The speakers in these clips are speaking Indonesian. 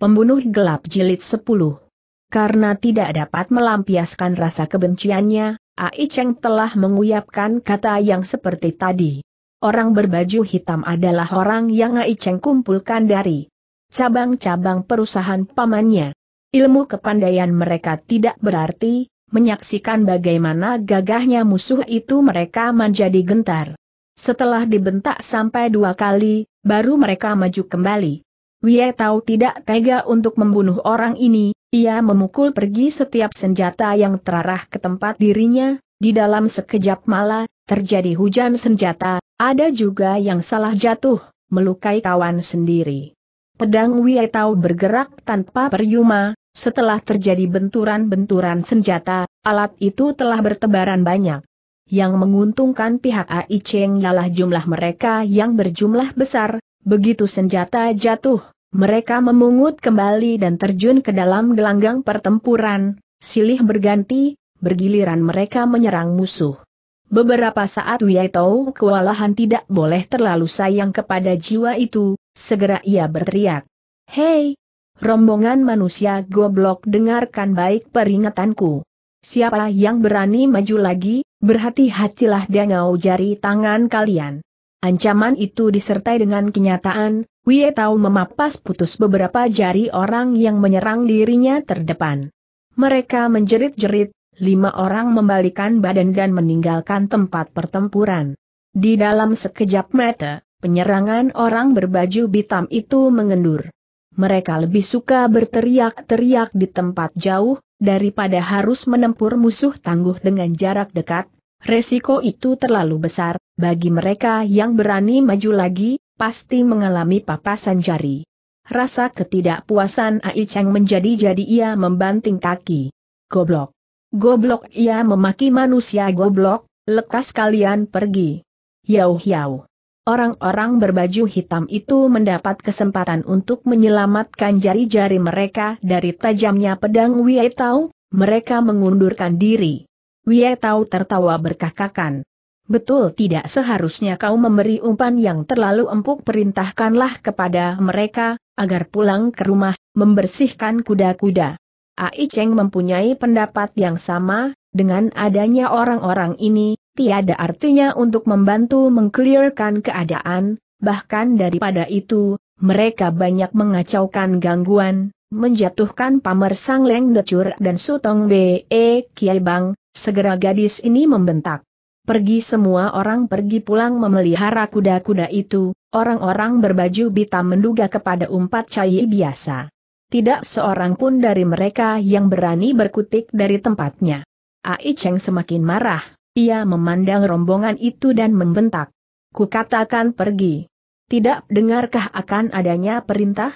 Pembunuh Gelap Jilid 10 Karena tidak dapat melampiaskan rasa kebenciannya, Ai Cheng telah menguyapkan kata yang seperti tadi. Orang berbaju hitam adalah orang yang Ai Cheng kumpulkan dari cabang-cabang perusahaan pamannya. Ilmu kepandaian mereka tidak berarti, menyaksikan bagaimana gagahnya musuh itu mereka menjadi gentar. Setelah dibentak sampai dua kali, baru mereka maju kembali. Wie Tao tidak tega untuk membunuh orang ini, ia memukul pergi setiap senjata yang terarah ke tempat dirinya, di dalam sekejap mala, terjadi hujan senjata, ada juga yang salah jatuh, melukai kawan sendiri. Pedang Wie Tao bergerak tanpa peryuma, setelah terjadi benturan-benturan senjata, alat itu telah bertebaran banyak. Yang menguntungkan pihak AI Cheng ialah jumlah mereka yang berjumlah besar, Begitu senjata jatuh, mereka memungut kembali dan terjun ke dalam gelanggang pertempuran, silih berganti, bergiliran mereka menyerang musuh. Beberapa saat Wietou kewalahan tidak boleh terlalu sayang kepada jiwa itu, segera ia berteriak. Hei! Rombongan manusia goblok dengarkan baik peringatanku. Siapa yang berani maju lagi, berhati-hatilah dengau jari tangan kalian. Ancaman itu disertai dengan kenyataan, Wie Tao memapas putus beberapa jari orang yang menyerang dirinya terdepan. Mereka menjerit-jerit, lima orang membalikan badan dan meninggalkan tempat pertempuran. Di dalam sekejap mata, penyerangan orang berbaju hitam itu mengendur. Mereka lebih suka berteriak-teriak di tempat jauh, daripada harus menempur musuh tangguh dengan jarak dekat, Resiko itu terlalu besar, bagi mereka yang berani maju lagi, pasti mengalami papasan jari. Rasa ketidakpuasan Ai Cheng menjadi-jadi ia membanting kaki. Goblok. Goblok ia memaki manusia goblok, lekas kalian pergi. Yau yau. Orang-orang berbaju hitam itu mendapat kesempatan untuk menyelamatkan jari-jari mereka dari tajamnya pedang Wei Tao, mereka mengundurkan diri. Wie Tao tertawa berkakakan. Betul tidak seharusnya kau memberi umpan yang terlalu empuk perintahkanlah kepada mereka, agar pulang ke rumah, membersihkan kuda-kuda. Ai Cheng mempunyai pendapat yang sama, dengan adanya orang-orang ini, tiada artinya untuk membantu mengklirkan keadaan, bahkan daripada itu, mereka banyak mengacaukan gangguan, menjatuhkan pamer Sang Leng Decur dan Sutong Be Kiai Bang, Segera gadis ini membentak. Pergi semua orang pergi pulang memelihara kuda-kuda itu, orang-orang berbaju hitam menduga kepada umpat cai biasa. Tidak seorang pun dari mereka yang berani berkutik dari tempatnya. Ai Cheng semakin marah, ia memandang rombongan itu dan membentak. Kukatakan pergi. Tidak dengarkah akan adanya perintah?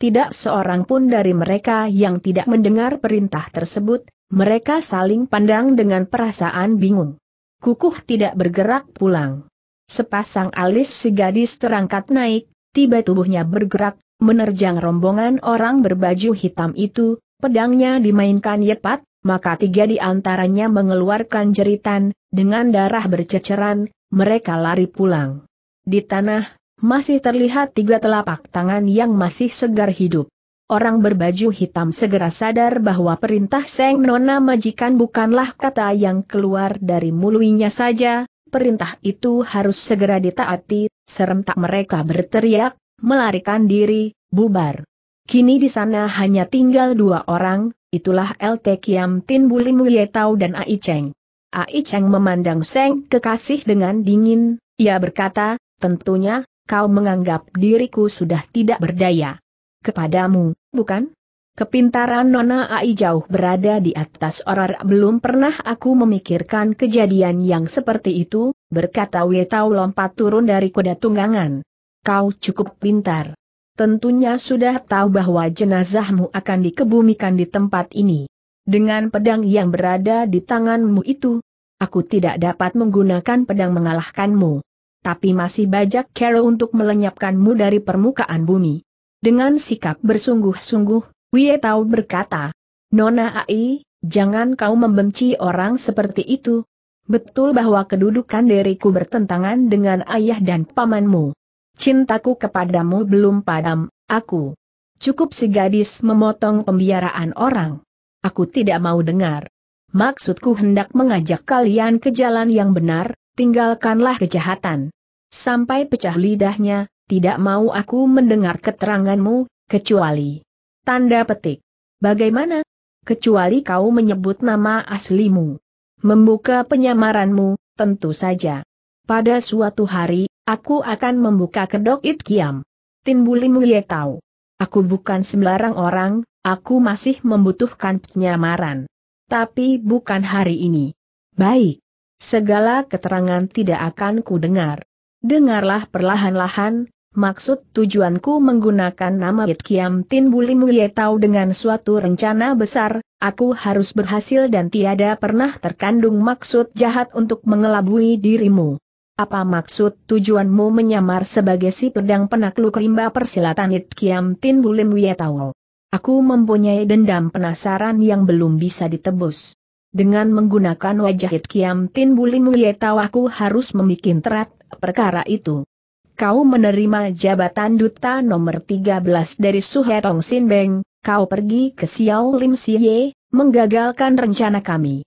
Tidak seorang pun dari mereka yang tidak mendengar perintah tersebut, mereka saling pandang dengan perasaan bingung. Kukuh tidak bergerak pulang. Sepasang alis si gadis terangkat naik, tiba tubuhnya bergerak, menerjang rombongan orang berbaju hitam itu, pedangnya dimainkan yepat, maka tiga di antaranya mengeluarkan jeritan, dengan darah berceceran, mereka lari pulang. Di tanah, masih terlihat tiga telapak tangan yang masih segar hidup orang berbaju hitam segera sadar bahwa perintah Seng Nona majikan bukanlah kata yang keluar dari mulutnya saja, perintah itu harus segera ditaati, serentak mereka berteriak, melarikan diri, bubar. Kini di sana hanya tinggal dua orang, itulah LT Kiam Tin Buli Mulyetau dan Ai Cheng. Ai Cheng memandang Seng kekasih dengan dingin, ia berkata, tentunya, kau menganggap diriku sudah tidak berdaya. Kepadamu, bukan? Kepintaran Nona Ai jauh berada di atas orar belum pernah aku memikirkan kejadian yang seperti itu, berkata Wetau lompat turun dari kuda tunggangan. Kau cukup pintar. Tentunya sudah tahu bahwa jenazahmu akan dikebumikan di tempat ini. Dengan pedang yang berada di tanganmu itu, aku tidak dapat menggunakan pedang mengalahkanmu. Tapi masih bajak Carol untuk melenyapkanmu dari permukaan bumi. Dengan sikap bersungguh-sungguh, Wie Tao berkata, Nona Ai, jangan kau membenci orang seperti itu. Betul bahwa kedudukan diriku bertentangan dengan ayah dan pamanmu. Cintaku kepadamu belum padam, aku. Cukup si gadis memotong pembiaraan orang. Aku tidak mau dengar. Maksudku hendak mengajak kalian ke jalan yang benar, tinggalkanlah kejahatan. Sampai pecah lidahnya, tidak mau aku mendengar keteranganmu, kecuali. Tanda petik. Bagaimana? Kecuali kau menyebut nama aslimu. Membuka penyamaranmu, tentu saja. Pada suatu hari, aku akan membuka kedok It Kiam. Tin bulimu Mulia tahu. Aku bukan sembarang orang, aku masih membutuhkan penyamaran. Tapi bukan hari ini. Baik. Segala keterangan tidak akan ku dengar. Dengarlah perlahan-lahan, Maksud tujuanku menggunakan nama It Kiam Tin Buli Muye dengan suatu rencana besar, aku harus berhasil dan tiada pernah terkandung maksud jahat untuk mengelabui dirimu. Apa maksud tujuanmu menyamar sebagai si pedang penakluk rimba persilatan It Kiam Tin Buli Muye Aku mempunyai dendam penasaran yang belum bisa ditebus. Dengan menggunakan wajah It Kiam Tin Buli Muye aku harus membuat terat perkara itu kau menerima jabatan duta nomor 13 dari Suhetong Sinbeng, kau pergi ke Xiao Lim Ye, menggagalkan rencana kami.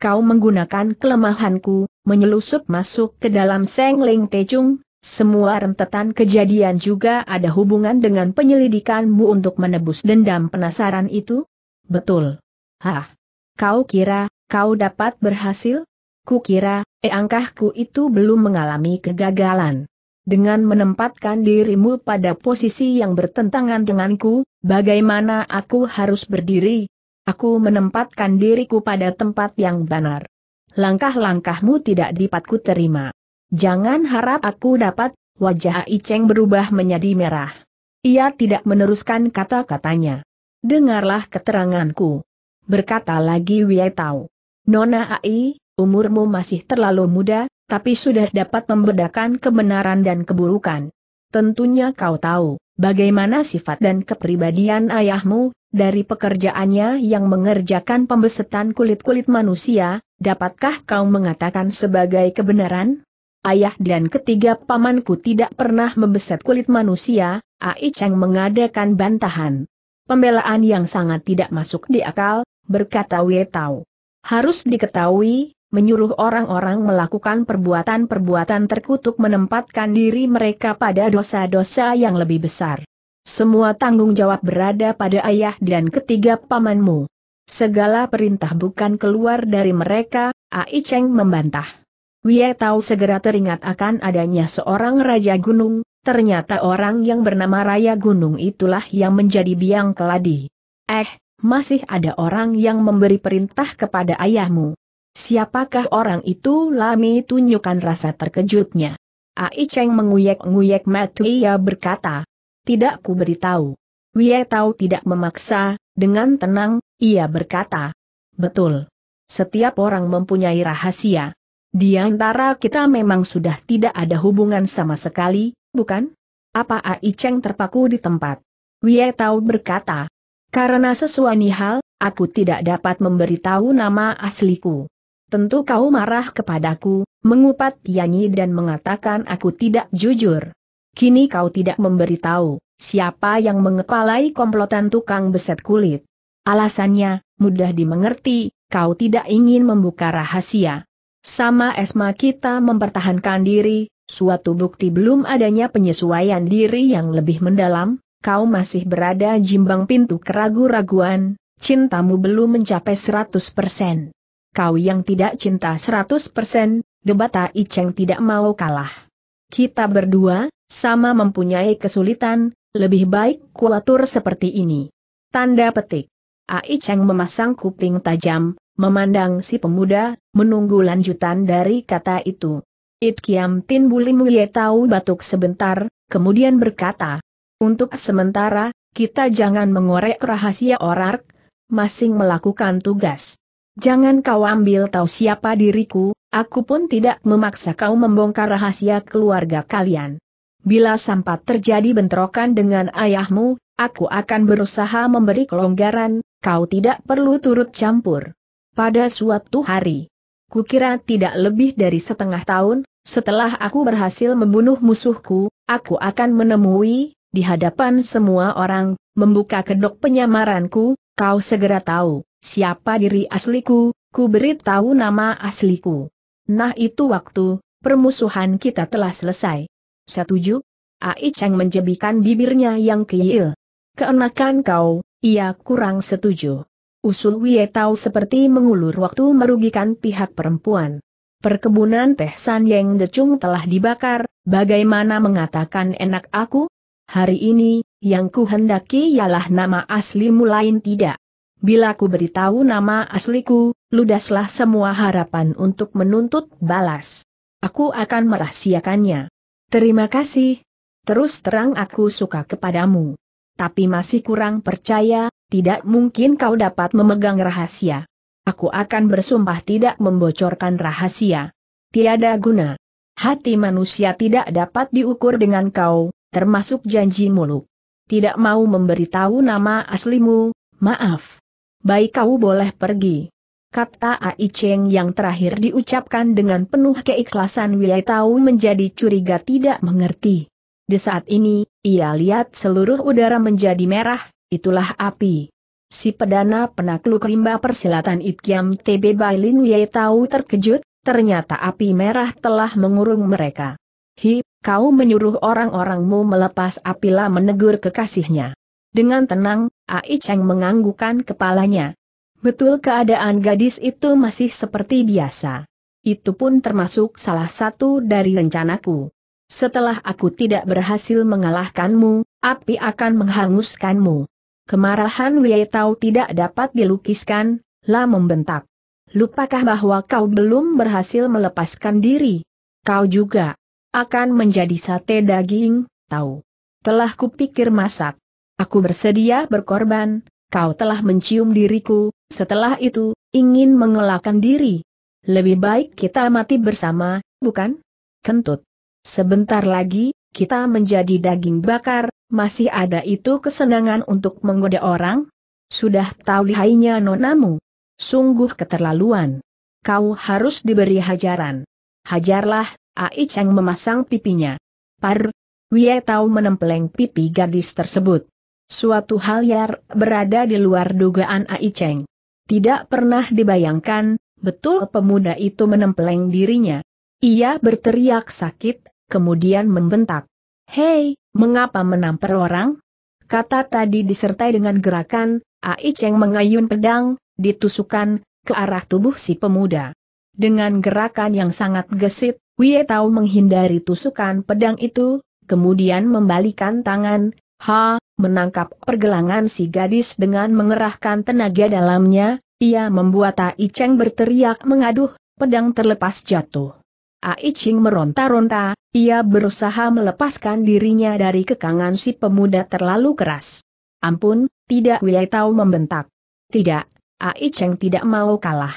Kau menggunakan kelemahanku, menyelusup masuk ke dalam Seng Ling Tejung, semua rentetan kejadian juga ada hubungan dengan penyelidikanmu untuk menebus dendam penasaran itu? Betul. Hah? Kau kira, kau dapat berhasil? Kukira, eh angkahku itu belum mengalami kegagalan. Dengan menempatkan dirimu pada posisi yang bertentangan denganku, bagaimana aku harus berdiri? Aku menempatkan diriku pada tempat yang benar. Langkah-langkahmu tidak dipatku terima. Jangan harap aku dapat, wajah Iceng berubah menjadi merah. Ia tidak meneruskan kata-katanya. Dengarlah keteranganku. Berkata lagi Wietau. Nona Ai, umurmu masih terlalu muda, tapi sudah dapat membedakan kebenaran dan keburukan. Tentunya kau tahu, bagaimana sifat dan kepribadian ayahmu, dari pekerjaannya yang mengerjakan pembesetan kulit-kulit manusia, dapatkah kau mengatakan sebagai kebenaran? Ayah dan ketiga pamanku tidak pernah membeset kulit manusia, Ai Cheng mengadakan bantahan. Pembelaan yang sangat tidak masuk di akal, berkata Wei Tao. Harus diketahui, menyuruh orang-orang melakukan perbuatan-perbuatan terkutuk menempatkan diri mereka pada dosa-dosa yang lebih besar. Semua tanggung jawab berada pada ayah dan ketiga pamanmu. Segala perintah bukan keluar dari mereka, Ai Cheng membantah. Wie Tao segera teringat akan adanya seorang Raja Gunung, ternyata orang yang bernama Raya Gunung itulah yang menjadi biang keladi. Eh, masih ada orang yang memberi perintah kepada ayahmu. Siapakah orang itu? Lami tunjukkan rasa terkejutnya. Ai Cheng menguyek-nguyek ia berkata. Tidak ku beritahu. Wie Tau tidak memaksa, dengan tenang, ia berkata. Betul. Setiap orang mempunyai rahasia. Di antara kita memang sudah tidak ada hubungan sama sekali, bukan? Apa Ai Cheng terpaku di tempat? Wie Tau berkata. Karena sesuai hal, aku tidak dapat memberitahu nama asliku. Tentu kau marah kepadaku, mengupat Yanyi dan mengatakan aku tidak jujur. Kini kau tidak memberitahu, siapa yang mengepalai komplotan tukang beset kulit. Alasannya, mudah dimengerti, kau tidak ingin membuka rahasia. Sama Esma kita mempertahankan diri, suatu bukti belum adanya penyesuaian diri yang lebih mendalam, kau masih berada jimbang pintu keragu-raguan, cintamu belum mencapai 100% kau yang tidak cinta 100%, debata Iceng tidak mau kalah. Kita berdua, sama mempunyai kesulitan, lebih baik kuatur seperti ini. Tanda petik. Ai Cheng memasang kuping tajam, memandang si pemuda, menunggu lanjutan dari kata itu. It Kiam Tin Bulimuye tahu batuk sebentar, kemudian berkata, Untuk sementara, kita jangan mengorek rahasia orang, masing melakukan tugas. Jangan kau ambil tahu siapa diriku, aku pun tidak memaksa kau membongkar rahasia keluarga kalian. Bila sempat terjadi bentrokan dengan ayahmu, aku akan berusaha memberi kelonggaran, kau tidak perlu turut campur. Pada suatu hari, kukira tidak lebih dari setengah tahun, setelah aku berhasil membunuh musuhku, aku akan menemui, di hadapan semua orang, membuka kedok penyamaranku, kau segera tahu siapa diri asliku, ku beritahu nama asliku. Nah itu waktu, permusuhan kita telah selesai. Setuju? Ai Cheng menjebikan bibirnya yang kiil. Keenakan kau, ia kurang setuju. Usul Wie Tao seperti mengulur waktu merugikan pihak perempuan. Perkebunan teh San Yang Decung telah dibakar, bagaimana mengatakan enak aku? Hari ini, yang kuhendaki ialah nama aslimu lain tidak. Bila ku beritahu nama asliku, ludaslah semua harapan untuk menuntut balas. Aku akan merahsiakannya. Terima kasih. Terus terang aku suka kepadamu. Tapi masih kurang percaya, tidak mungkin kau dapat memegang rahasia. Aku akan bersumpah tidak membocorkan rahasia. Tiada guna. Hati manusia tidak dapat diukur dengan kau, termasuk janji muluk. Tidak mau memberitahu nama aslimu, maaf baik kau boleh pergi. Kata Ai Cheng yang terakhir diucapkan dengan penuh keikhlasan Wei Tao menjadi curiga tidak mengerti. Di saat ini, ia lihat seluruh udara menjadi merah, itulah api. Si pedana penakluk rimba persilatan Itkiam TB Bailin Wei Tao terkejut, ternyata api merah telah mengurung mereka. Hi, kau menyuruh orang-orangmu melepas apilah menegur kekasihnya. Dengan tenang, Ai Cheng menganggukkan kepalanya. Betul keadaan gadis itu masih seperti biasa. Itu pun termasuk salah satu dari rencanaku. Setelah aku tidak berhasil mengalahkanmu, api akan menghanguskanmu. Kemarahan Wei Tao tidak dapat dilukiskan, La membentak. Lupakah bahwa kau belum berhasil melepaskan diri? Kau juga akan menjadi sate daging, tahu. Telah kupikir masak. Aku bersedia berkorban, kau telah mencium diriku, setelah itu, ingin mengelakkan diri. Lebih baik kita mati bersama, bukan? Kentut. Sebentar lagi, kita menjadi daging bakar, masih ada itu kesenangan untuk menggoda orang? Sudah tahu lihainya nonamu. Sungguh keterlaluan. Kau harus diberi hajaran. Hajarlah, Ai Cheng memasang pipinya. Par, Wei tahu menempeleng pipi gadis tersebut. Suatu hal yang berada di luar dugaan Ai Cheng. Tidak pernah dibayangkan, betul pemuda itu menempeleng dirinya. Ia berteriak sakit, kemudian membentak. Hei, mengapa menampar orang? Kata tadi disertai dengan gerakan, Ai Cheng mengayun pedang, ditusukan, ke arah tubuh si pemuda. Dengan gerakan yang sangat gesit, Wie Tao menghindari tusukan pedang itu, kemudian membalikan tangan, ha, menangkap pergelangan si gadis dengan mengerahkan tenaga dalamnya, ia membuat Tai Cheng berteriak mengaduh, pedang terlepas jatuh. Ai Ching meronta-ronta, ia berusaha melepaskan dirinya dari kekangan si pemuda terlalu keras. Ampun, tidak Wei Tao membentak. Tidak, Ai Cheng tidak mau kalah.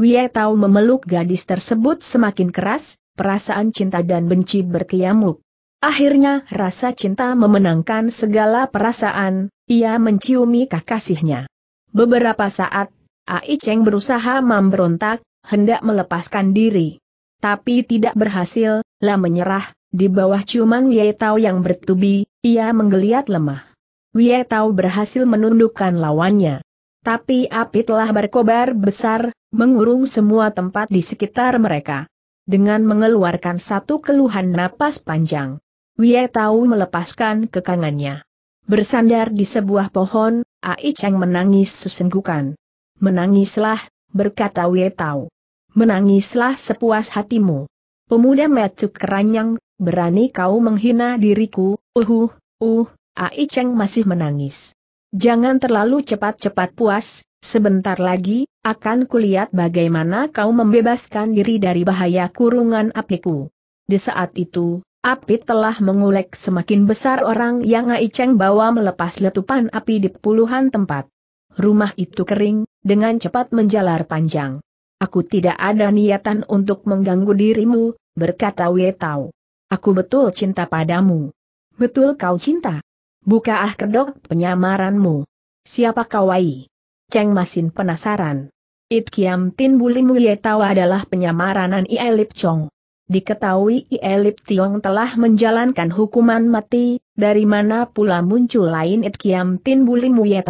Wei Tao memeluk gadis tersebut semakin keras, perasaan cinta dan benci berkiamuk. Akhirnya rasa cinta memenangkan segala perasaan, ia menciumi kekasihnya. Beberapa saat, Ai Cheng berusaha memberontak, hendak melepaskan diri. Tapi tidak berhasil, lah menyerah, di bawah ciuman Wei Tao yang bertubi, ia menggeliat lemah. Wei Tao berhasil menundukkan lawannya. Tapi api telah berkobar besar, mengurung semua tempat di sekitar mereka. Dengan mengeluarkan satu keluhan napas panjang, Wie Tau melepaskan kekangannya. Bersandar di sebuah pohon, Ai Cheng menangis sesenggukan. Menangislah, berkata Wie Tau. Menangislah sepuas hatimu. Pemuda metuk keranyang, berani kau menghina diriku, uhuh, uh, Ai Cheng masih menangis. Jangan terlalu cepat-cepat puas, sebentar lagi, akan kulihat bagaimana kau membebaskan diri dari bahaya kurungan apiku. Di saat itu, Api telah mengulek semakin besar orang yang Ngai Cheng bawa melepas letupan api di puluhan tempat. Rumah itu kering, dengan cepat menjalar panjang. Aku tidak ada niatan untuk mengganggu dirimu, berkata Wei Tao. Aku betul cinta padamu. Betul kau cinta. Buka ah kedok penyamaranmu. Siapa kau Wei? Cheng Masin penasaran. It Kiam Tin Bulim Wei Tao adalah penyamaranan An Ie Chong diketahui Ielip Tiong telah menjalankan hukuman mati, dari mana pula muncul lain It Kiam Tin Buli Muye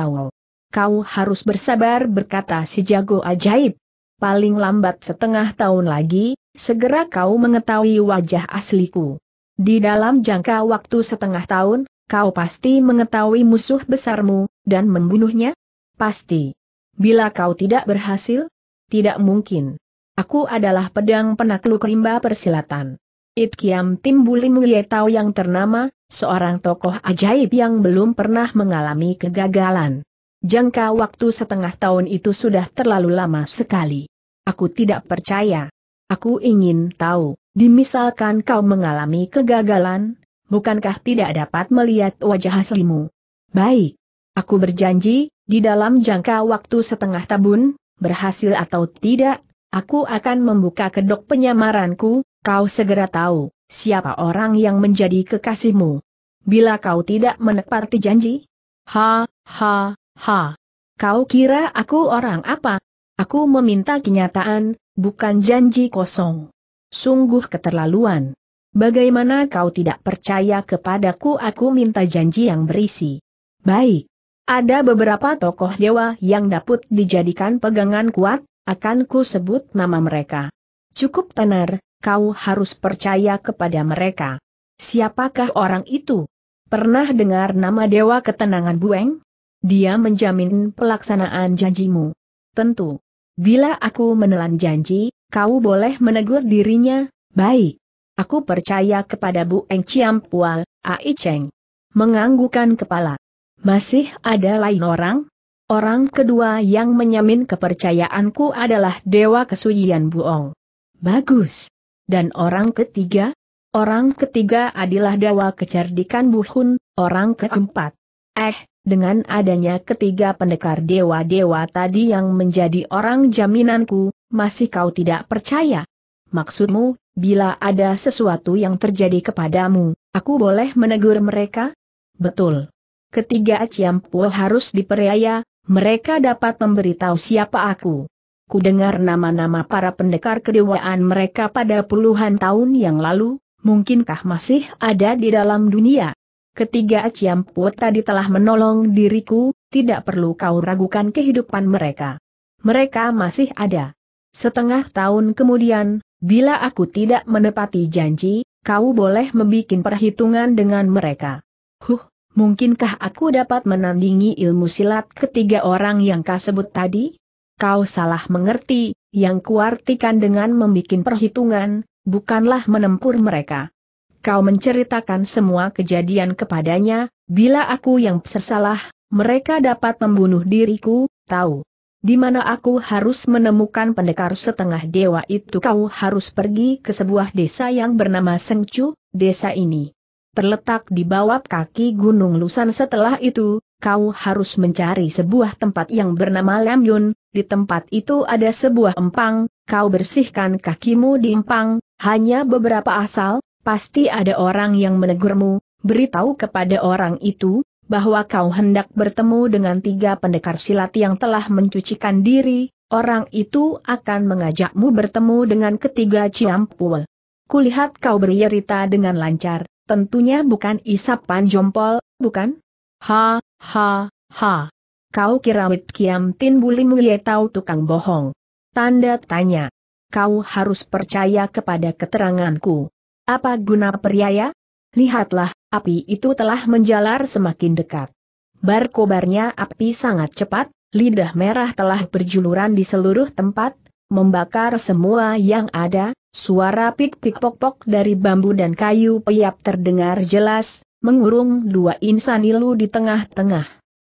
Kau harus bersabar berkata si jago ajaib. Paling lambat setengah tahun lagi, segera kau mengetahui wajah asliku. Di dalam jangka waktu setengah tahun, kau pasti mengetahui musuh besarmu, dan membunuhnya? Pasti. Bila kau tidak berhasil? Tidak mungkin. Aku adalah pedang penakluk rimba persilatan. It Kiam Tim Bulim yang ternama, seorang tokoh ajaib yang belum pernah mengalami kegagalan. Jangka waktu setengah tahun itu sudah terlalu lama sekali. Aku tidak percaya. Aku ingin tahu, dimisalkan kau mengalami kegagalan, bukankah tidak dapat melihat wajah aslimu? Baik. Aku berjanji, di dalam jangka waktu setengah tahun, berhasil atau tidak, Aku akan membuka kedok penyamaranku, kau segera tahu siapa orang yang menjadi kekasihmu. Bila kau tidak menepati janji? Ha, ha, ha. Kau kira aku orang apa? Aku meminta kenyataan, bukan janji kosong. Sungguh keterlaluan. Bagaimana kau tidak percaya kepadaku aku minta janji yang berisi? Baik. Ada beberapa tokoh dewa yang dapat dijadikan pegangan kuat, akan ku sebut nama mereka. Cukup tenar, kau harus percaya kepada mereka. Siapakah orang itu? Pernah dengar nama Dewa Ketenangan Bueng? Dia menjamin pelaksanaan janjimu. Tentu. Bila aku menelan janji, kau boleh menegur dirinya, baik. Aku percaya kepada Bu Eng Pual Ai Cheng. Menganggukan kepala. Masih ada lain orang? Orang kedua yang menyamin kepercayaanku adalah Dewa Kesuyian Buong. Bagus. Dan orang ketiga? Orang ketiga adalah Dewa Kecerdikan Buhun, orang keempat. Eh, dengan adanya ketiga pendekar dewa-dewa tadi yang menjadi orang jaminanku, masih kau tidak percaya? Maksudmu, bila ada sesuatu yang terjadi kepadamu, aku boleh menegur mereka? Betul. Ketiga Ciampu harus diperaya, mereka dapat memberitahu siapa aku. Ku dengar nama-nama para pendekar kedewaan mereka pada puluhan tahun yang lalu, mungkinkah masih ada di dalam dunia? Ketiga Ciamput tadi telah menolong diriku, tidak perlu kau ragukan kehidupan mereka. Mereka masih ada. Setengah tahun kemudian, bila aku tidak menepati janji, kau boleh membuat perhitungan dengan mereka. Huh, mungkinkah aku dapat menandingi ilmu silat ketiga orang yang kau sebut tadi? Kau salah mengerti, yang kuartikan dengan membuat perhitungan, bukanlah menempur mereka. Kau menceritakan semua kejadian kepadanya, bila aku yang bersalah, mereka dapat membunuh diriku, tahu. Di mana aku harus menemukan pendekar setengah dewa itu kau harus pergi ke sebuah desa yang bernama Sengcu, desa ini terletak di bawah kaki Gunung Lusan. Setelah itu, kau harus mencari sebuah tempat yang bernama Lamyun, di tempat itu ada sebuah empang, kau bersihkan kakimu di empang, hanya beberapa asal, pasti ada orang yang menegurmu, beritahu kepada orang itu, bahwa kau hendak bertemu dengan tiga pendekar silat yang telah mencucikan diri, orang itu akan mengajakmu bertemu dengan ketiga Ciampul. Kulihat kau bercerita dengan lancar, Tentunya bukan isapan jompol, bukan? Ha, ha, ha. Kau kira Wit Kiam Tin buli mulia tahu tukang bohong? Tanda tanya. Kau harus percaya kepada keteranganku. Apa guna percaya? Lihatlah, api itu telah menjalar semakin dekat. Barkobarnya api sangat cepat, lidah merah telah berjuluran di seluruh tempat, membakar semua yang ada, suara pik-pik pok-pok dari bambu dan kayu peyap terdengar jelas, mengurung dua insan ilu di tengah-tengah.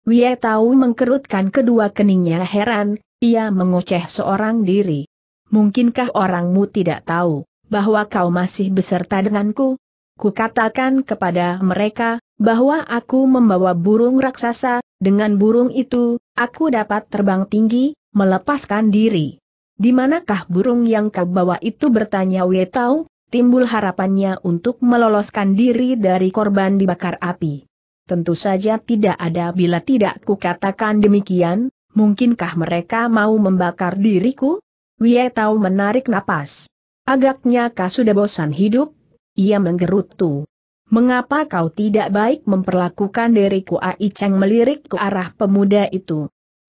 Wie tahu mengkerutkan kedua keningnya heran, ia mengoceh seorang diri. Mungkinkah orangmu tidak tahu, bahwa kau masih beserta denganku? Kukatakan kepada mereka, bahwa aku membawa burung raksasa, dengan burung itu, aku dapat terbang tinggi, melepaskan diri. Di manakah burung yang kau bawa itu bertanya Wei Tao, timbul harapannya untuk meloloskan diri dari korban dibakar api. Tentu saja tidak ada bila tidak kukatakan demikian, mungkinkah mereka mau membakar diriku? Wei Tao menarik napas. Agaknya kau sudah bosan hidup? Ia menggerutu. Mengapa kau tidak baik memperlakukan diriku Ai Cheng melirik ke arah pemuda itu?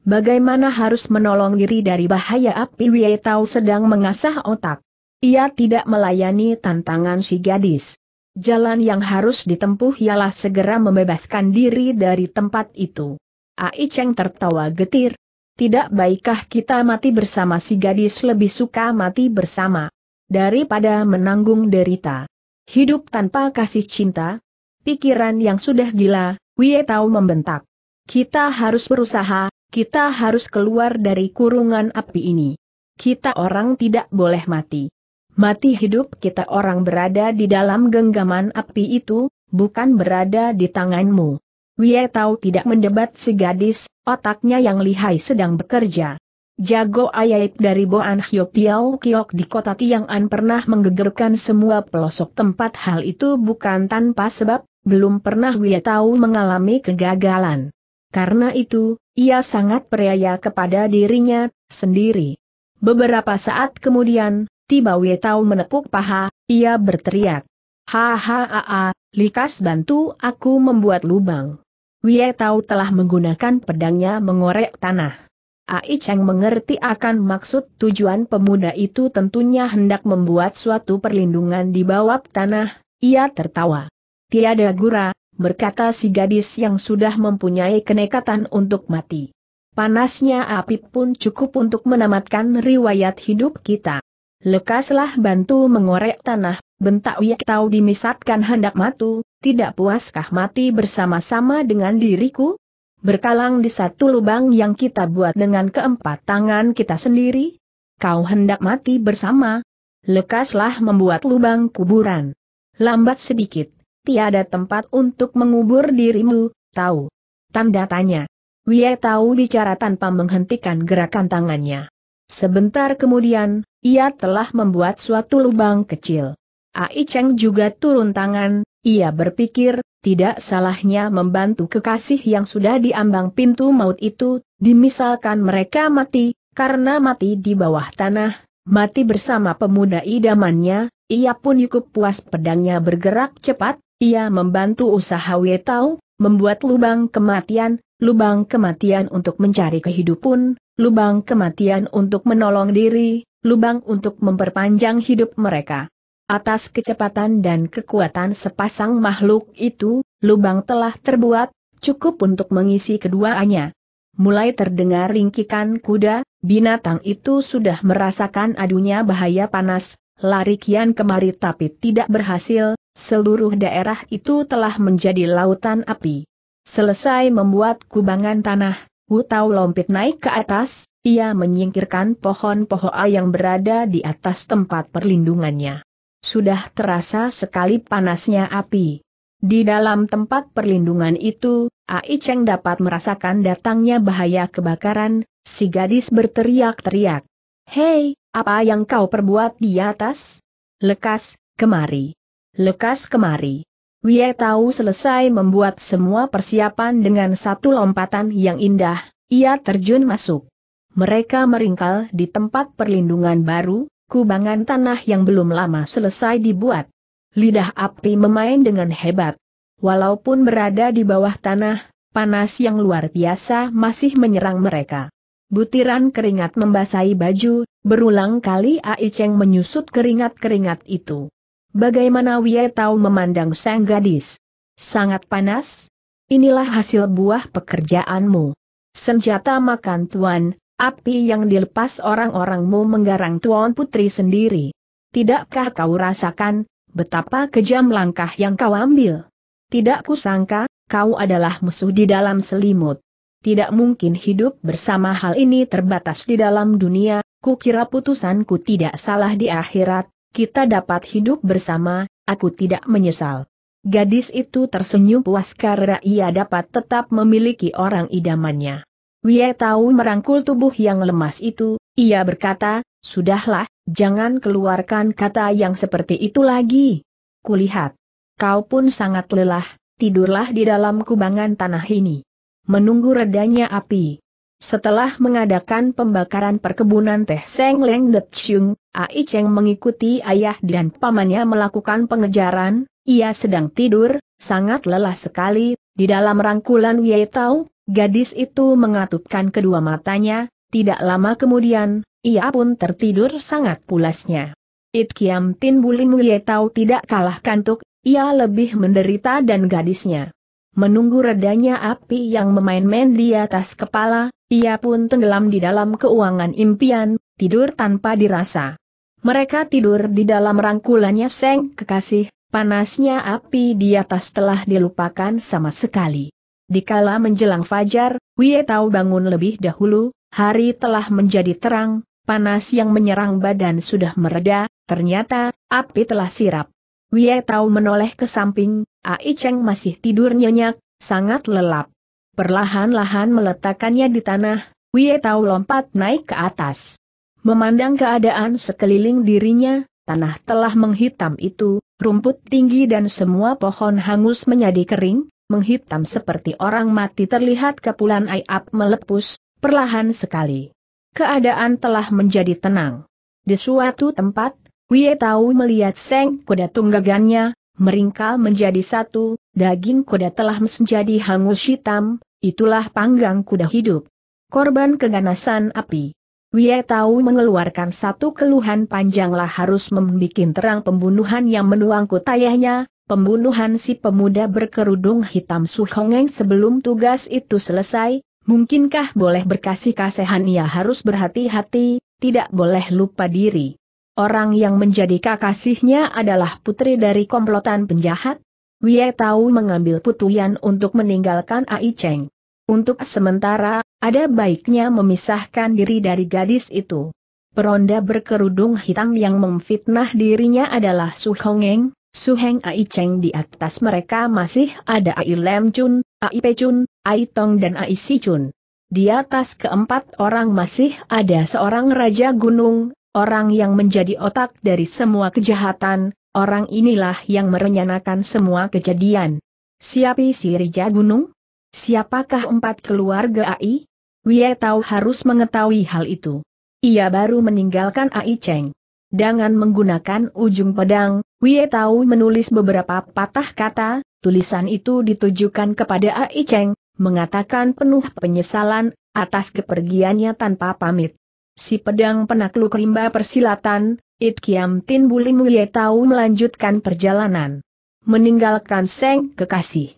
bagaimana harus menolong diri dari bahaya api Wei Tao sedang mengasah otak. Ia tidak melayani tantangan si gadis. Jalan yang harus ditempuh ialah segera membebaskan diri dari tempat itu. Ai Cheng tertawa getir. Tidak baikkah kita mati bersama si gadis lebih suka mati bersama daripada menanggung derita. Hidup tanpa kasih cinta, pikiran yang sudah gila, Wei Tao membentak. Kita harus berusaha, kita harus keluar dari kurungan api ini. Kita orang tidak boleh mati. Mati hidup kita orang berada di dalam genggaman api itu, bukan berada di tanganmu. Wie tahu tidak mendebat si gadis, otaknya yang lihai sedang bekerja. Jago ayaib dari Boan Hyo Piao Kiok di kota Tiang'an pernah menggegerkan semua pelosok tempat hal itu bukan tanpa sebab, belum pernah Wie tahu mengalami kegagalan. Karena itu, ia sangat percaya kepada dirinya sendiri. Beberapa saat kemudian, tiba Wetau menepuk paha, ia berteriak. Hahaha, likas bantu aku membuat lubang. Wietau telah menggunakan pedangnya mengorek tanah. Ai Cheng mengerti akan maksud tujuan pemuda itu tentunya hendak membuat suatu perlindungan di bawah tanah, ia tertawa. Tiada gura, berkata si gadis yang sudah mempunyai kenekatan untuk mati. Panasnya api pun cukup untuk menamatkan riwayat hidup kita. Lekaslah bantu mengorek tanah, bentak wiek Tau dimisatkan hendak matu, tidak puaskah mati bersama-sama dengan diriku? Berkalang di satu lubang yang kita buat dengan keempat tangan kita sendiri? Kau hendak mati bersama? Lekaslah membuat lubang kuburan. Lambat sedikit, tiada tempat untuk mengubur dirimu, tahu? Tanda tanya. Wie tahu bicara tanpa menghentikan gerakan tangannya. Sebentar kemudian, ia telah membuat suatu lubang kecil. Ai Cheng juga turun tangan, ia berpikir, tidak salahnya membantu kekasih yang sudah diambang pintu maut itu, dimisalkan mereka mati, karena mati di bawah tanah, mati bersama pemuda idamannya, ia pun cukup puas pedangnya bergerak cepat, ia membantu usaha Wetau, membuat lubang kematian, lubang kematian untuk mencari kehidupan, lubang kematian untuk menolong diri, lubang untuk memperpanjang hidup mereka. Atas kecepatan dan kekuatan sepasang makhluk itu, lubang telah terbuat, cukup untuk mengisi keduanya. Mulai terdengar ringkikan kuda, binatang itu sudah merasakan adunya bahaya panas, lari kian kemari tapi tidak berhasil, seluruh daerah itu telah menjadi lautan api. Selesai membuat kubangan tanah, Wu Tau lompit naik ke atas, ia menyingkirkan pohon pohon yang berada di atas tempat perlindungannya. Sudah terasa sekali panasnya api. Di dalam tempat perlindungan itu, Ai Cheng dapat merasakan datangnya bahaya kebakaran, si gadis berteriak-teriak. Hei, apa yang kau perbuat di atas? Lekas, kemari lekas kemari. Wie tahu selesai membuat semua persiapan dengan satu lompatan yang indah, ia terjun masuk. Mereka meringkal di tempat perlindungan baru, kubangan tanah yang belum lama selesai dibuat. Lidah api memain dengan hebat. Walaupun berada di bawah tanah, panas yang luar biasa masih menyerang mereka. Butiran keringat membasahi baju, berulang kali Ai Cheng menyusut keringat-keringat itu. Bagaimana Wie Tau memandang sang gadis? Sangat panas? Inilah hasil buah pekerjaanmu. Senjata makan tuan, api yang dilepas orang-orangmu menggarang tuan putri sendiri. Tidakkah kau rasakan, betapa kejam langkah yang kau ambil? Tidak kusangka, kau adalah musuh di dalam selimut. Tidak mungkin hidup bersama hal ini terbatas di dalam dunia, kukira putusanku tidak salah di akhirat, kita dapat hidup bersama, aku tidak menyesal. Gadis itu tersenyum puas karena ia dapat tetap memiliki orang idamannya. Wie tahu merangkul tubuh yang lemas itu, ia berkata, Sudahlah, jangan keluarkan kata yang seperti itu lagi. Kulihat. Kau pun sangat lelah, tidurlah di dalam kubangan tanah ini. Menunggu redanya api. Setelah mengadakan pembakaran perkebunan teh Seng Leng De Chung, Ai Cheng mengikuti ayah dan pamannya melakukan pengejaran, ia sedang tidur, sangat lelah sekali, di dalam rangkulan Wei Tao, gadis itu mengatupkan kedua matanya, tidak lama kemudian, ia pun tertidur sangat pulasnya. It Kiam Tin Bulim Wei Tao tidak kalah kantuk, ia lebih menderita dan gadisnya. Menunggu redanya api yang memain-main di atas kepala, ia pun tenggelam di dalam keuangan impian, tidur tanpa dirasa. Mereka tidur di dalam rangkulannya seng kekasih, panasnya api di atas telah dilupakan sama sekali. Dikala menjelang fajar, Wie tahu bangun lebih dahulu, hari telah menjadi terang, panas yang menyerang badan sudah mereda, ternyata, api telah sirap. Wie Tao menoleh ke samping, Ai Cheng masih tidur nyenyak, sangat lelap. Perlahan-lahan meletakkannya di tanah, Wie Tao lompat naik ke atas. Memandang keadaan sekeliling dirinya, tanah telah menghitam itu, rumput tinggi dan semua pohon hangus menjadi kering, menghitam seperti orang mati terlihat kepulan Ai-Ap melepus, perlahan sekali. Keadaan telah menjadi tenang. Di suatu tempat, Wie tahu melihat seng kuda tunggagannya, meringkal menjadi satu, daging kuda telah menjadi hangus hitam, itulah panggang kuda hidup. Korban keganasan api. Wie tahu mengeluarkan satu keluhan panjanglah harus membuat terang pembunuhan yang menuang kutayahnya, pembunuhan si pemuda berkerudung hitam Su sebelum tugas itu selesai, mungkinkah boleh berkasih kasihan ia harus berhati-hati, tidak boleh lupa diri orang yang menjadi kekasihnya adalah putri dari komplotan penjahat? Wie tahu mengambil putuyan untuk meninggalkan Ai Cheng. Untuk sementara, ada baiknya memisahkan diri dari gadis itu. Peronda berkerudung hitam yang memfitnah dirinya adalah Su Hongeng, Su Heng Ai Cheng di atas mereka masih ada Ai Lem Chun, Ai Pe Chun, Ai Tong dan Ai Si Chun. Di atas keempat orang masih ada seorang Raja Gunung, orang yang menjadi otak dari semua kejahatan, orang inilah yang merencanakan semua kejadian. Siapa si Rija Gunung? Siapakah empat keluarga AI? Wie Tau harus mengetahui hal itu. Ia baru meninggalkan AI Cheng. Dengan menggunakan ujung pedang, Wie Tau menulis beberapa patah kata, tulisan itu ditujukan kepada AI Cheng, mengatakan penuh penyesalan atas kepergiannya tanpa pamit si pedang penakluk rimba persilatan, It Kiam Tin Buli Mulia tahu melanjutkan perjalanan. Meninggalkan Seng Kekasih.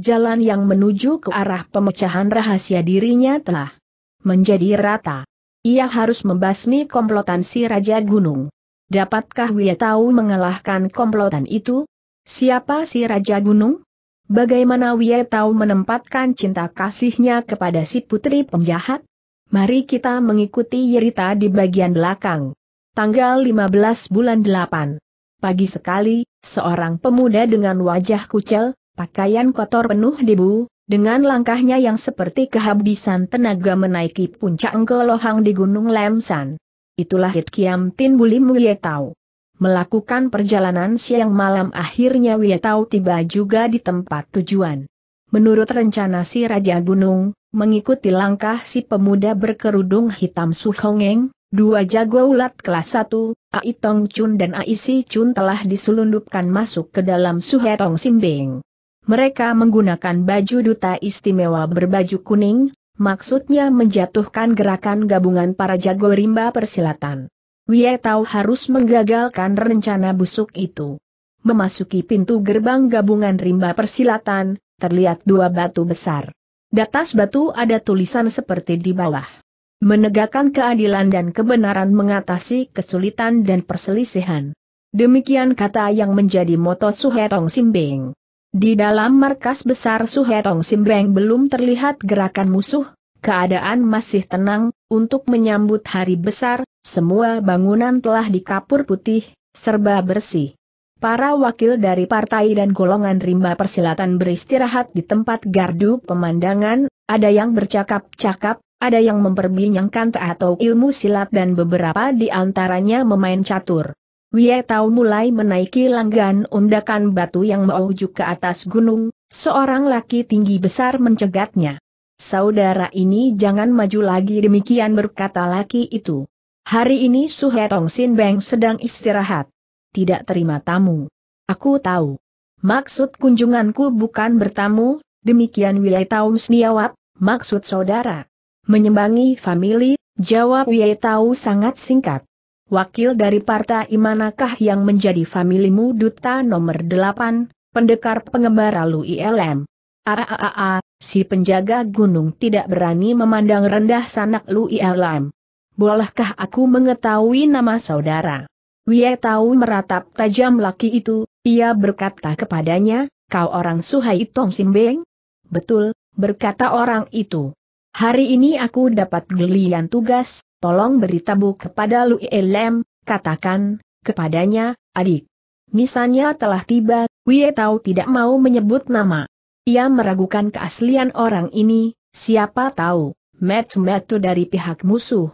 Jalan yang menuju ke arah pemecahan rahasia dirinya telah menjadi rata. Ia harus membasmi komplotan si Raja Gunung. Dapatkah Wia tahu mengalahkan komplotan itu? Siapa si Raja Gunung? Bagaimana Wia tahu menempatkan cinta kasihnya kepada si putri penjahat? Mari kita mengikuti Yerita di bagian belakang. Tanggal 15 bulan 8. Pagi sekali, seorang pemuda dengan wajah kucel, pakaian kotor penuh debu, dengan langkahnya yang seperti kehabisan tenaga menaiki puncak Engkelohang di Gunung Lemsan. Itulah Hit Kiam Tin Bulim Wietau. Melakukan perjalanan siang malam akhirnya Wietau tiba juga di tempat tujuan. Menurut rencana si Raja Gunung, mengikuti langkah si pemuda berkerudung hitam Su Hongeng, dua jago ulat kelas 1, Ai Tong Chun dan Ai Si Chun telah diselundupkan masuk ke dalam Suhetong Simbing. Mereka menggunakan baju duta istimewa berbaju kuning, maksudnya menjatuhkan gerakan gabungan para jago rimba persilatan. Wietau harus menggagalkan rencana busuk itu. Memasuki pintu gerbang gabungan rimba persilatan, terlihat dua batu besar. Di atas batu ada tulisan seperti di bawah. Menegakkan keadilan dan kebenaran mengatasi kesulitan dan perselisihan. Demikian kata yang menjadi moto Suhetong Simbeng. Di dalam markas besar Suhetong Simbeng belum terlihat gerakan musuh, keadaan masih tenang, untuk menyambut hari besar, semua bangunan telah dikapur putih, serba bersih. Para wakil dari partai dan golongan rimba persilatan beristirahat di tempat gardu pemandangan, ada yang bercakap-cakap, ada yang memperbincangkan atau ilmu silat dan beberapa di antaranya memain catur. Wie Tao mulai menaiki langgan undakan batu yang menuju ke atas gunung, seorang laki tinggi besar mencegatnya. Saudara ini jangan maju lagi demikian berkata laki itu. Hari ini Suhetong Sin Beng sedang istirahat tidak terima tamu. Aku tahu. Maksud kunjunganku bukan bertamu, demikian Taus niawab, maksud saudara. Menyembangi famili, jawab Tau sangat singkat. Wakil dari partai manakah yang menjadi familimu duta nomor 8, pendekar pengembara Lu ILM? Aaaa, si penjaga gunung tidak berani memandang rendah sanak Lu ILM. Bolehkah aku mengetahui nama saudara? Wie tahu meratap tajam laki itu, ia berkata kepadanya, kau orang Suhai Tong Simbeng? Betul, berkata orang itu. Hari ini aku dapat gelian tugas, tolong beri tabu kepada Lu Elem, katakan, kepadanya, adik. Misalnya telah tiba, Wie tahu tidak mau menyebut nama. Ia meragukan keaslian orang ini, siapa tahu, metu-metu dari pihak musuh.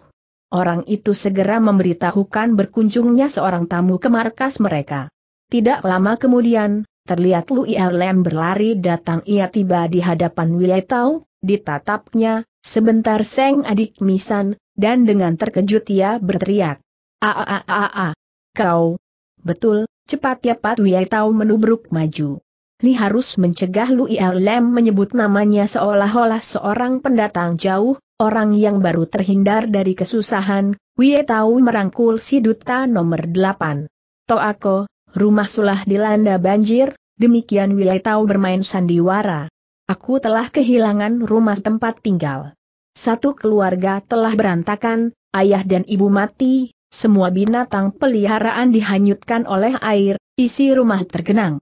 Orang itu segera memberitahukan berkunjungnya seorang tamu ke markas mereka. Tidak lama kemudian, terlihat Lu Lem berlari datang ia tiba di hadapan Wiletau, ditatapnya, sebentar Seng adik misan, dan dengan terkejut ia berteriak. a kau, betul, cepat ya, cepat Wiletau menubruk maju. Li harus mencegah Lu Lem menyebut namanya seolah-olah seorang pendatang jauh, orang yang baru terhindar dari kesusahan, Wie Tau merangkul si duta nomor 8. Toako, rumah sulah dilanda banjir, demikian Wie Tau bermain sandiwara. Aku telah kehilangan rumah tempat tinggal. Satu keluarga telah berantakan, ayah dan ibu mati, semua binatang peliharaan dihanyutkan oleh air, isi rumah tergenang.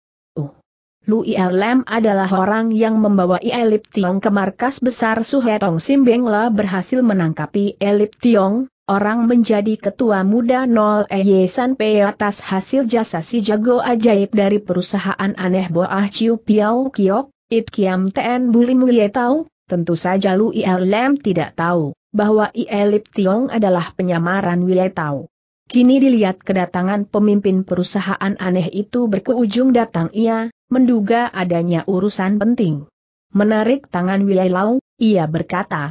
Lu Lam adalah orang yang membawa Elip Tiong ke markas besar Suhetong Simbengla berhasil menangkapi Elip Tiong, orang menjadi ketua muda Nol Eye San atas hasil jasa si jago ajaib dari perusahaan aneh Boah Chiu Piao Kiok, It Kiam Tn Buli tahu, tentu saja Lu Lam tidak tahu bahwa Elip Tiong adalah penyamaran Tau. Kini dilihat kedatangan pemimpin perusahaan aneh itu berkeujung datang ia, menduga adanya urusan penting. Menarik tangan Lau, ia berkata,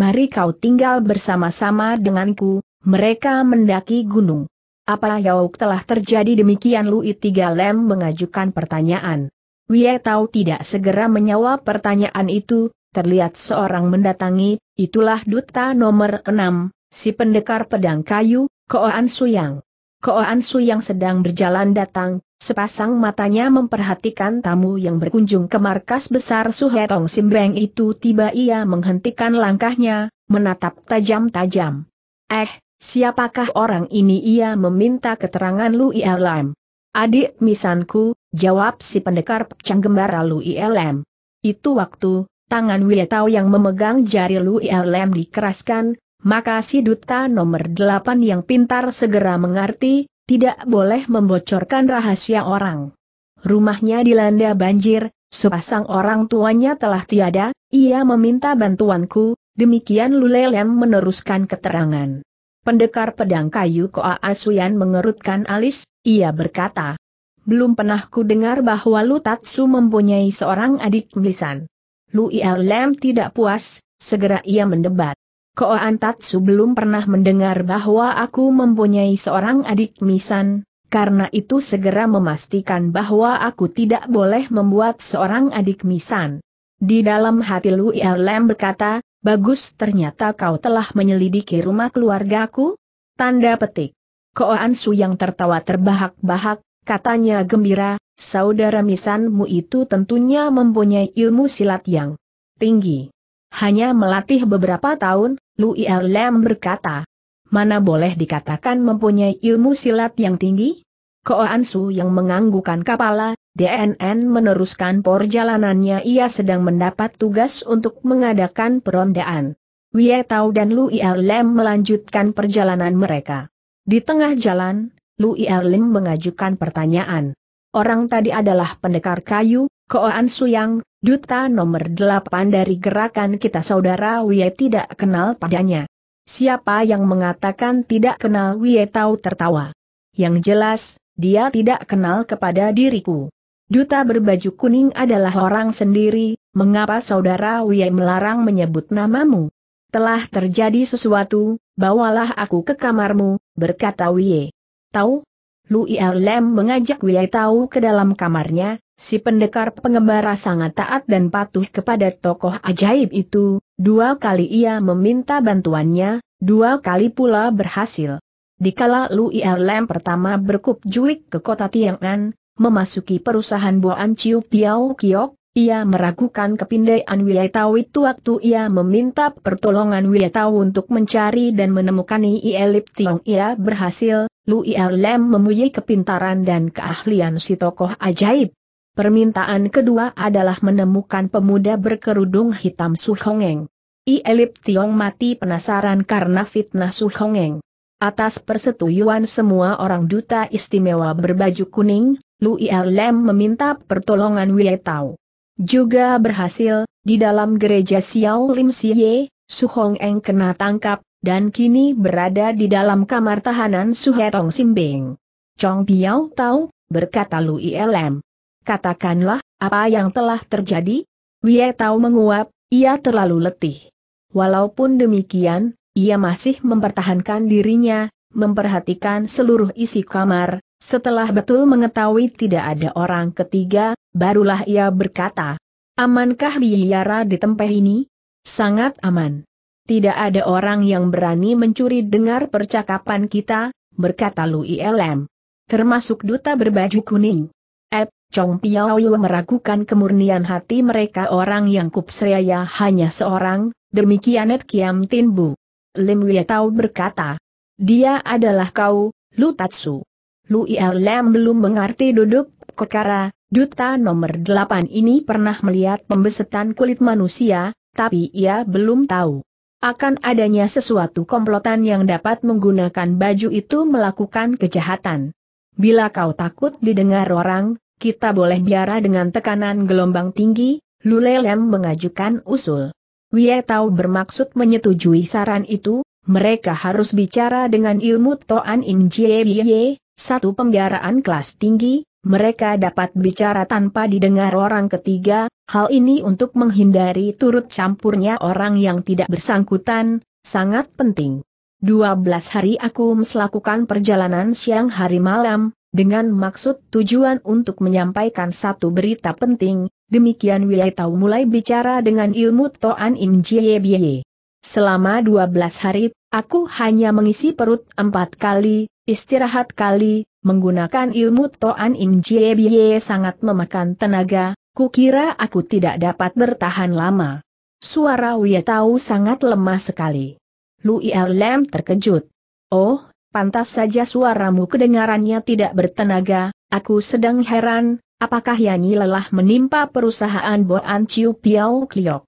Mari kau tinggal bersama-sama denganku, mereka mendaki gunung. Apa Yauk telah terjadi demikian Lui Tiga Lem mengajukan pertanyaan. Wia tahu tidak segera menjawab pertanyaan itu, terlihat seorang mendatangi, itulah duta nomor enam, si pendekar pedang kayu, Koan Suyang. Ko Ansu yang sedang berjalan datang, sepasang matanya memperhatikan tamu yang berkunjung ke markas besar Suhetong Simbeng itu tiba ia menghentikan langkahnya, menatap tajam-tajam. Eh, siapakah orang ini ia meminta keterangan Lu ILM? Adik misanku, jawab si pendekar pecang gembara Lu ILM. Itu waktu, tangan Wietau yang memegang jari Lu ILM dikeraskan, maka si duta nomor delapan yang pintar segera mengerti, tidak boleh membocorkan rahasia orang. Rumahnya dilanda banjir, sepasang orang tuanya telah tiada, ia meminta bantuanku, demikian Lulelem meneruskan keterangan. Pendekar pedang kayu Koa Asuyan mengerutkan alis, ia berkata, belum pernah ku dengar bahwa Lu Tatsu mempunyai seorang adik tulisan. Lu Lem tidak puas, segera ia mendebat. Koan Antatsu belum pernah mendengar bahwa aku mempunyai seorang adik Misan, karena itu segera memastikan bahwa aku tidak boleh membuat seorang adik Misan. Di dalam hati Lu Lem berkata, bagus ternyata kau telah menyelidiki rumah keluargaku? Tanda petik. Koan Ansu yang tertawa terbahak-bahak, katanya gembira, saudara Misanmu itu tentunya mempunyai ilmu silat yang tinggi hanya melatih beberapa tahun, Lu Lam berkata. Mana boleh dikatakan mempunyai ilmu silat yang tinggi? Ansu yang menganggukan kepala, DNN meneruskan perjalanannya ia sedang mendapat tugas untuk mengadakan perondaan. Wie Tao dan Lu Lem melanjutkan perjalanan mereka. Di tengah jalan, Lu Lem mengajukan pertanyaan. Orang tadi adalah pendekar kayu, Ansu yang, Duta nomor delapan dari gerakan kita saudara Wie tidak kenal padanya. Siapa yang mengatakan tidak kenal Wie tahu tertawa. Yang jelas, dia tidak kenal kepada diriku. Duta berbaju kuning adalah orang sendiri, mengapa saudara Wie melarang menyebut namamu? Telah terjadi sesuatu, bawalah aku ke kamarmu, berkata Wie. Tahu, Lui Lem mengajak Wei Tau ke dalam kamarnya, si pendekar pengembara sangat taat dan patuh kepada tokoh ajaib itu, dua kali ia meminta bantuannya, dua kali pula berhasil. Dikala Lui Lem pertama berkup juik ke kota Tiang'an, memasuki perusahaan Boan Chiu Piao Kiok, ia meragukan kepindaian Tau itu waktu ia meminta pertolongan Tau untuk mencari dan menemukan Ielip Tiong. Ia berhasil, Lui Lem memuji kepintaran dan keahlian si tokoh ajaib. Permintaan kedua adalah menemukan pemuda berkerudung hitam Su Hongeng. I Elip Tiong mati penasaran karena fitnah Su Hongeng. Atas persetujuan semua orang duta istimewa berbaju kuning, Lui Lem meminta pertolongan Wei Tao. Juga berhasil, di dalam gereja Xiao Lim Siye, Su Hongeng kena tangkap, dan kini berada di dalam kamar tahanan Suhetong Simbing. Chong Piao tahu, berkata Lui ILM. Katakanlah, apa yang telah terjadi? Wie Tao menguap, ia terlalu letih. Walaupun demikian, ia masih mempertahankan dirinya, memperhatikan seluruh isi kamar, setelah betul mengetahui tidak ada orang ketiga, barulah ia berkata, Amankah biara di tempat ini? Sangat aman. Tidak ada orang yang berani mencuri dengar percakapan kita, berkata Lui Lm. Termasuk duta berbaju kuning. Ep, Chong Piaoyu meragukan kemurnian hati mereka orang yang kupsreaya hanya seorang, demikian Ed Kiam Tin Bu. Lim Wietau berkata. Dia adalah kau, Lu Tatsu. Lui Lm belum mengerti duduk, kekara, duta nomor delapan ini pernah melihat pembesetan kulit manusia, tapi ia belum tahu akan adanya sesuatu komplotan yang dapat menggunakan baju itu melakukan kejahatan. Bila kau takut didengar orang, kita boleh biara dengan tekanan gelombang tinggi, Lulelem mengajukan usul. Wie Tau bermaksud menyetujui saran itu, mereka harus bicara dengan ilmu Toan In Jie satu pembiaraan kelas tinggi, mereka dapat bicara tanpa didengar orang ketiga, hal ini untuk menghindari turut campurnya orang yang tidak bersangkutan, sangat penting. 12 hari aku melakukan perjalanan siang hari malam, dengan maksud tujuan untuk menyampaikan satu berita penting, demikian Tao mulai bicara dengan ilmu Toan Im Jie Bie. Selama 12 hari, aku hanya mengisi perut empat kali, istirahat kali, Menggunakan ilmu Toan Im Jie Bie sangat memakan tenaga, kukira aku tidak dapat bertahan lama. Suara Wia Tau sangat lemah sekali. Lui Lem terkejut. Oh, pantas saja suaramu kedengarannya tidak bertenaga, aku sedang heran, apakah Yani lelah menimpa perusahaan Boan Chiu Piao Kliok.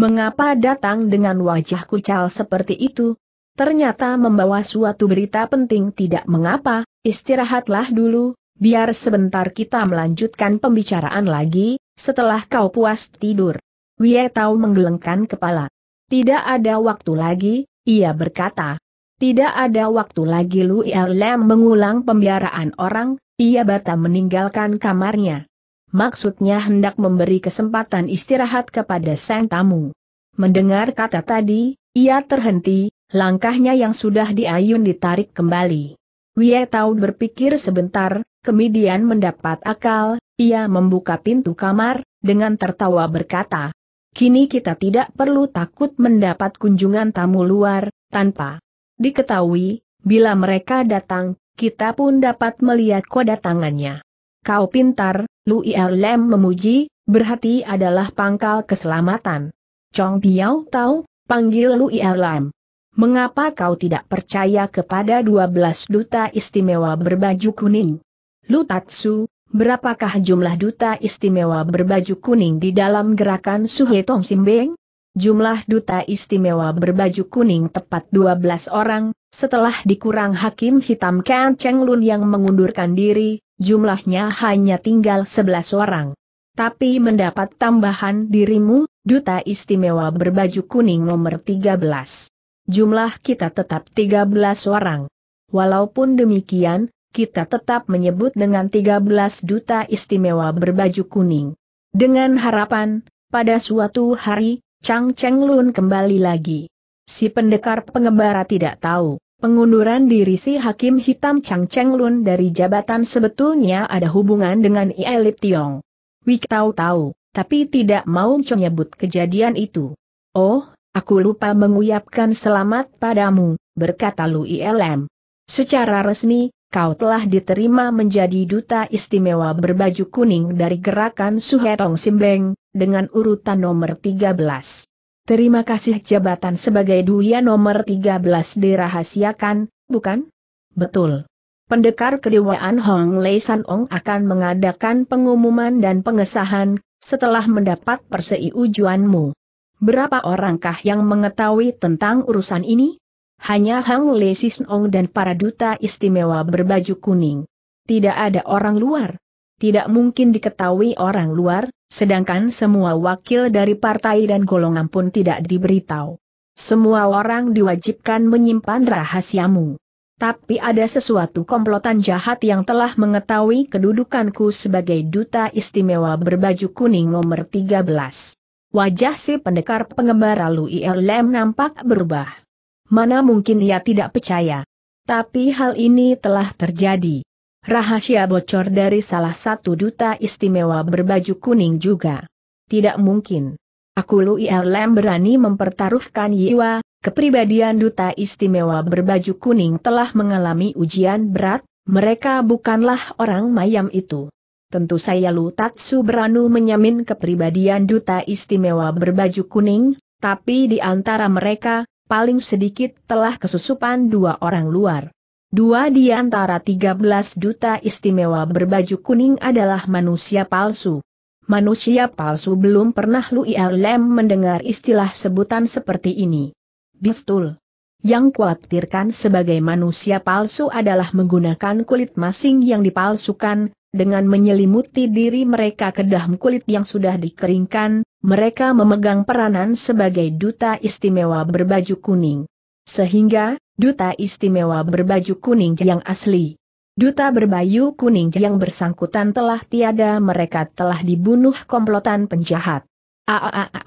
Mengapa datang dengan wajah kucal seperti itu, ternyata membawa suatu berita penting tidak mengapa, istirahatlah dulu, biar sebentar kita melanjutkan pembicaraan lagi, setelah kau puas tidur. Wie Tao menggelengkan kepala. Tidak ada waktu lagi, ia berkata. Tidak ada waktu lagi Lu Lem mengulang pembiaraan orang, ia bata meninggalkan kamarnya. Maksudnya hendak memberi kesempatan istirahat kepada sang tamu. Mendengar kata tadi, ia terhenti, Langkahnya yang sudah diayun ditarik kembali. Wie Tau berpikir sebentar, kemudian mendapat akal, ia membuka pintu kamar, dengan tertawa berkata, Kini kita tidak perlu takut mendapat kunjungan tamu luar, tanpa diketahui, bila mereka datang, kita pun dapat melihat kedatangannya. Kau pintar, Lui Lem memuji, berhati adalah pangkal keselamatan. Chong Piao tahu, panggil Lui Lem. Mengapa kau tidak percaya kepada 12 duta istimewa berbaju kuning? Lutatsu, berapakah jumlah duta istimewa berbaju kuning di dalam gerakan Suhe Tong Simbeng? Jumlah duta istimewa berbaju kuning tepat 12 orang, setelah dikurang Hakim Hitam Kan Cheng Lun yang mengundurkan diri, jumlahnya hanya tinggal 11 orang. Tapi mendapat tambahan dirimu, duta istimewa berbaju kuning nomor 13 jumlah kita tetap 13 orang. Walaupun demikian, kita tetap menyebut dengan 13 duta istimewa berbaju kuning. Dengan harapan, pada suatu hari, Chang Cheng Lun kembali lagi. Si pendekar pengembara tidak tahu, pengunduran diri si Hakim Hitam Chang Cheng Lun dari jabatan sebetulnya ada hubungan dengan Ielip Tiong. Wik tahu-tahu, tapi tidak mau menyebut kejadian itu. Oh, Aku lupa menguyapkan selamat padamu, berkata Lui Elm. Secara resmi, kau telah diterima menjadi duta istimewa berbaju kuning dari gerakan Suhetong Simbeng, dengan urutan nomor 13. Terima kasih jabatan sebagai duya nomor 13 dirahasiakan, bukan? Betul. Pendekar Kedewaan Hong Lei San Ong akan mengadakan pengumuman dan pengesahan, setelah mendapat perseiujuanmu. Berapa orangkah yang mengetahui tentang urusan ini? Hanya Hang Le Sisnong dan para duta istimewa berbaju kuning. Tidak ada orang luar. Tidak mungkin diketahui orang luar, sedangkan semua wakil dari partai dan golongan pun tidak diberitahu. Semua orang diwajibkan menyimpan rahasiamu. Tapi ada sesuatu komplotan jahat yang telah mengetahui kedudukanku sebagai duta istimewa berbaju kuning nomor 13. Wajah si pendekar pengembara Lu Lem nampak berubah. Mana mungkin ia tidak percaya. Tapi hal ini telah terjadi. Rahasia bocor dari salah satu duta istimewa berbaju kuning juga. Tidak mungkin. Aku Lu Lem berani mempertaruhkan jiwa, kepribadian duta istimewa berbaju kuning telah mengalami ujian berat, mereka bukanlah orang mayam itu tentu saya Lu Tatsu beranu menyamin kepribadian duta istimewa berbaju kuning, tapi di antara mereka, paling sedikit telah kesusupan dua orang luar. Dua di antara 13 duta istimewa berbaju kuning adalah manusia palsu. Manusia palsu belum pernah Lu Lem mendengar istilah sebutan seperti ini. Bistul. Yang kuatirkan sebagai manusia palsu adalah menggunakan kulit masing yang dipalsukan, dengan menyelimuti diri mereka ke dalam kulit yang sudah dikeringkan, mereka memegang peranan sebagai duta istimewa berbaju kuning. Sehingga, duta istimewa berbaju kuning yang asli. Duta berbaju kuning yang bersangkutan telah tiada mereka telah dibunuh komplotan penjahat.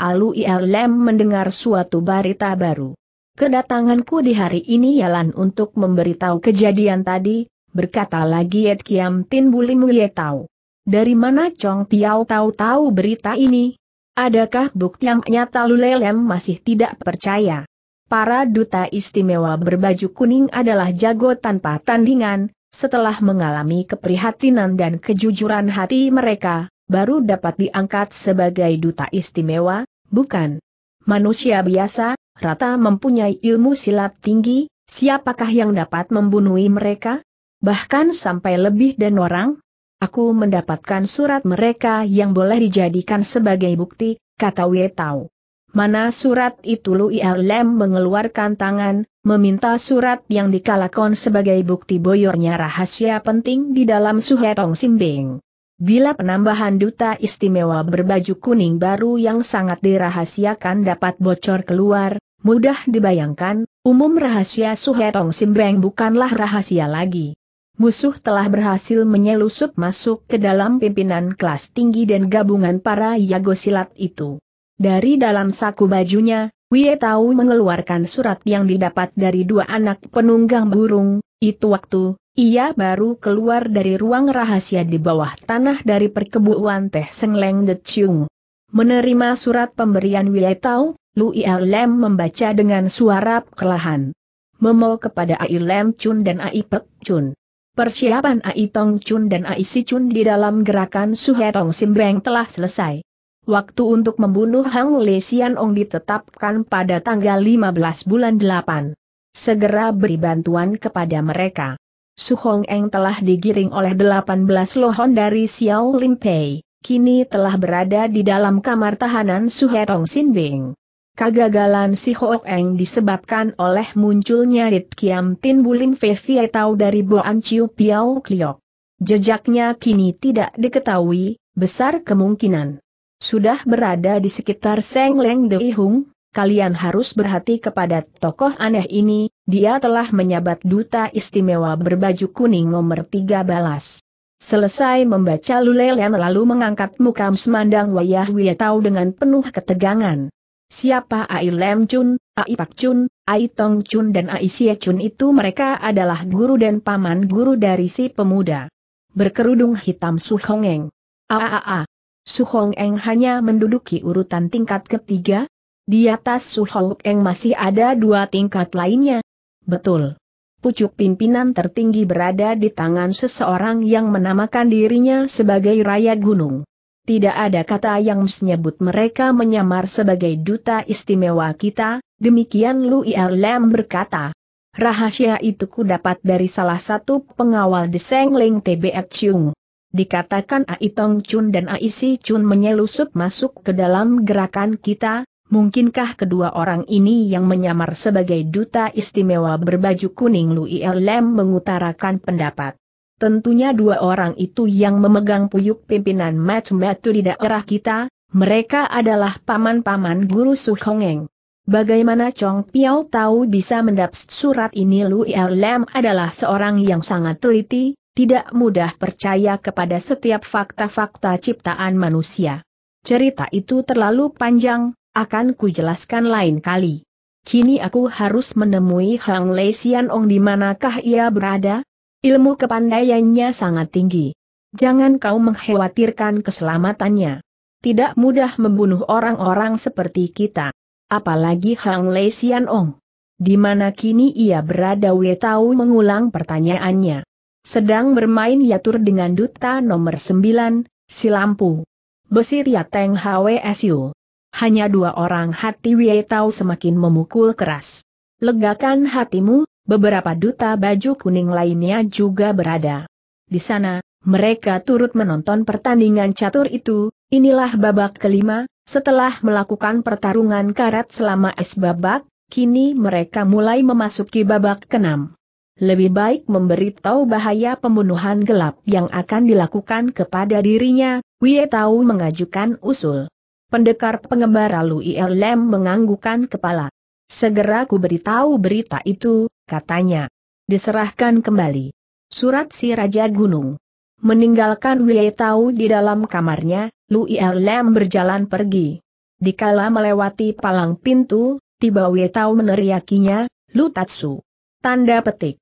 Alu Ilm mendengar suatu berita baru. Kedatanganku di hari ini ialah untuk memberitahu kejadian tadi, berkata lagi Yet Kiam Tin buli Ye tahu. Dari mana Chong Piao tahu-tahu berita ini? Adakah bukti yang nyata Lulelem masih tidak percaya? Para duta istimewa berbaju kuning adalah jago tanpa tandingan, setelah mengalami keprihatinan dan kejujuran hati mereka, baru dapat diangkat sebagai duta istimewa, bukan? Manusia biasa, rata mempunyai ilmu silat tinggi, siapakah yang dapat membunuhi mereka? bahkan sampai lebih dan orang. Aku mendapatkan surat mereka yang boleh dijadikan sebagai bukti, kata Wei Tao. Mana surat itu Lu Lem mengeluarkan tangan, meminta surat yang dikalakon sebagai bukti boyornya rahasia penting di dalam Suhetong Simbing. Bila penambahan duta istimewa berbaju kuning baru yang sangat dirahasiakan dapat bocor keluar, mudah dibayangkan, umum rahasia Suhetong Simbeng bukanlah rahasia lagi musuh telah berhasil menyelusup masuk ke dalam pimpinan kelas tinggi dan gabungan para Yago silat itu. Dari dalam saku bajunya, Wie Tau mengeluarkan surat yang didapat dari dua anak penunggang burung, itu waktu, ia baru keluar dari ruang rahasia di bawah tanah dari perkebuan teh Sengleng De Chung. Menerima surat pemberian Wie Tau, Lui Lem membaca dengan suara kelahan. Memo kepada Ai Lem Chun dan Ai Pek Chun. Persiapan Ai Tong Chun dan Ai Si Chun di dalam gerakan Sim Beng telah selesai. Waktu untuk membunuh Hang Le Sian Ong ditetapkan pada tanggal 15 bulan 8. Segera beri bantuan kepada mereka. Su Hong Eng telah digiring oleh 18 lohon dari Xiao Lim Pei, kini telah berada di dalam kamar tahanan Sin Beng. Kegagalan si Ho Eng disebabkan oleh munculnya Rit Kiam Tin Bulim Fei Tau dari Boan Chiu Piao Kliok. Jejaknya kini tidak diketahui, besar kemungkinan. Sudah berada di sekitar Seng Leng Dei Hung, kalian harus berhati kepada tokoh aneh ini, dia telah menyabat duta istimewa berbaju kuning nomor 13. Selesai membaca Lulelian lalu mengangkat mukam semandang wayah Wietau dengan penuh ketegangan. Siapa Ai Lem Chun, Ai Pak Chun, Ai Tong Chun dan Ai Sia Chun itu mereka adalah guru dan paman guru dari si pemuda. Berkerudung hitam Su Hong Eng. Aaaa. Su Hong Eng hanya menduduki urutan tingkat ketiga. Di atas Su Hong Eng masih ada dua tingkat lainnya. Betul. Pucuk pimpinan tertinggi berada di tangan seseorang yang menamakan dirinya sebagai Raya Gunung. Tidak ada kata yang menyebut mereka menyamar sebagai duta istimewa kita, demikian Lu Lem berkata. Rahasia itu ku dapat dari salah satu pengawal Deseng Ling Tbet Chung. Dikatakan Ai Tong Chun dan Ai Si Chun menyelusup masuk ke dalam gerakan kita, mungkinkah kedua orang ini yang menyamar sebagai duta istimewa berbaju kuning Lu Lem mengutarakan pendapat. Tentunya dua orang itu yang memegang puyuk pimpinan Matu-Matu di daerah kita, mereka adalah paman-paman guru Hongeng. Bagaimana Chong Piao tahu bisa mendapat surat ini Lu Lam adalah seorang yang sangat teliti, tidak mudah percaya kepada setiap fakta-fakta ciptaan manusia. Cerita itu terlalu panjang, akan kujelaskan lain kali. Kini aku harus menemui Hang Lei Xian Ong di manakah ia berada? Ilmu kepandaiannya sangat tinggi. Jangan kau mengkhawatirkan keselamatannya. Tidak mudah membunuh orang-orang seperti kita. Apalagi Hang Lei Xian Ong. Di mana kini ia berada Wei Tao mengulang pertanyaannya. Sedang bermain yatur dengan duta nomor 9, si lampu. Besi Riateng ya HWSU. Hanya dua orang hati Wei Tao semakin memukul keras. Legakan hatimu, beberapa duta baju kuning lainnya juga berada. Di sana, mereka turut menonton pertandingan catur itu, inilah babak kelima, setelah melakukan pertarungan karat selama es babak, kini mereka mulai memasuki babak keenam. Lebih baik memberitahu bahaya pembunuhan gelap yang akan dilakukan kepada dirinya, Wie Tau mengajukan usul. Pendekar pengembara Lu Lem menganggukan kepala. Segera ku beritahu berita itu, katanya. Diserahkan kembali. Surat si Raja Gunung. Meninggalkan Wei Tau di dalam kamarnya, Lui er Lem berjalan pergi. Dikala melewati palang pintu, tiba Wei Tau meneriakinya, Lu Tatsu. Tanda petik.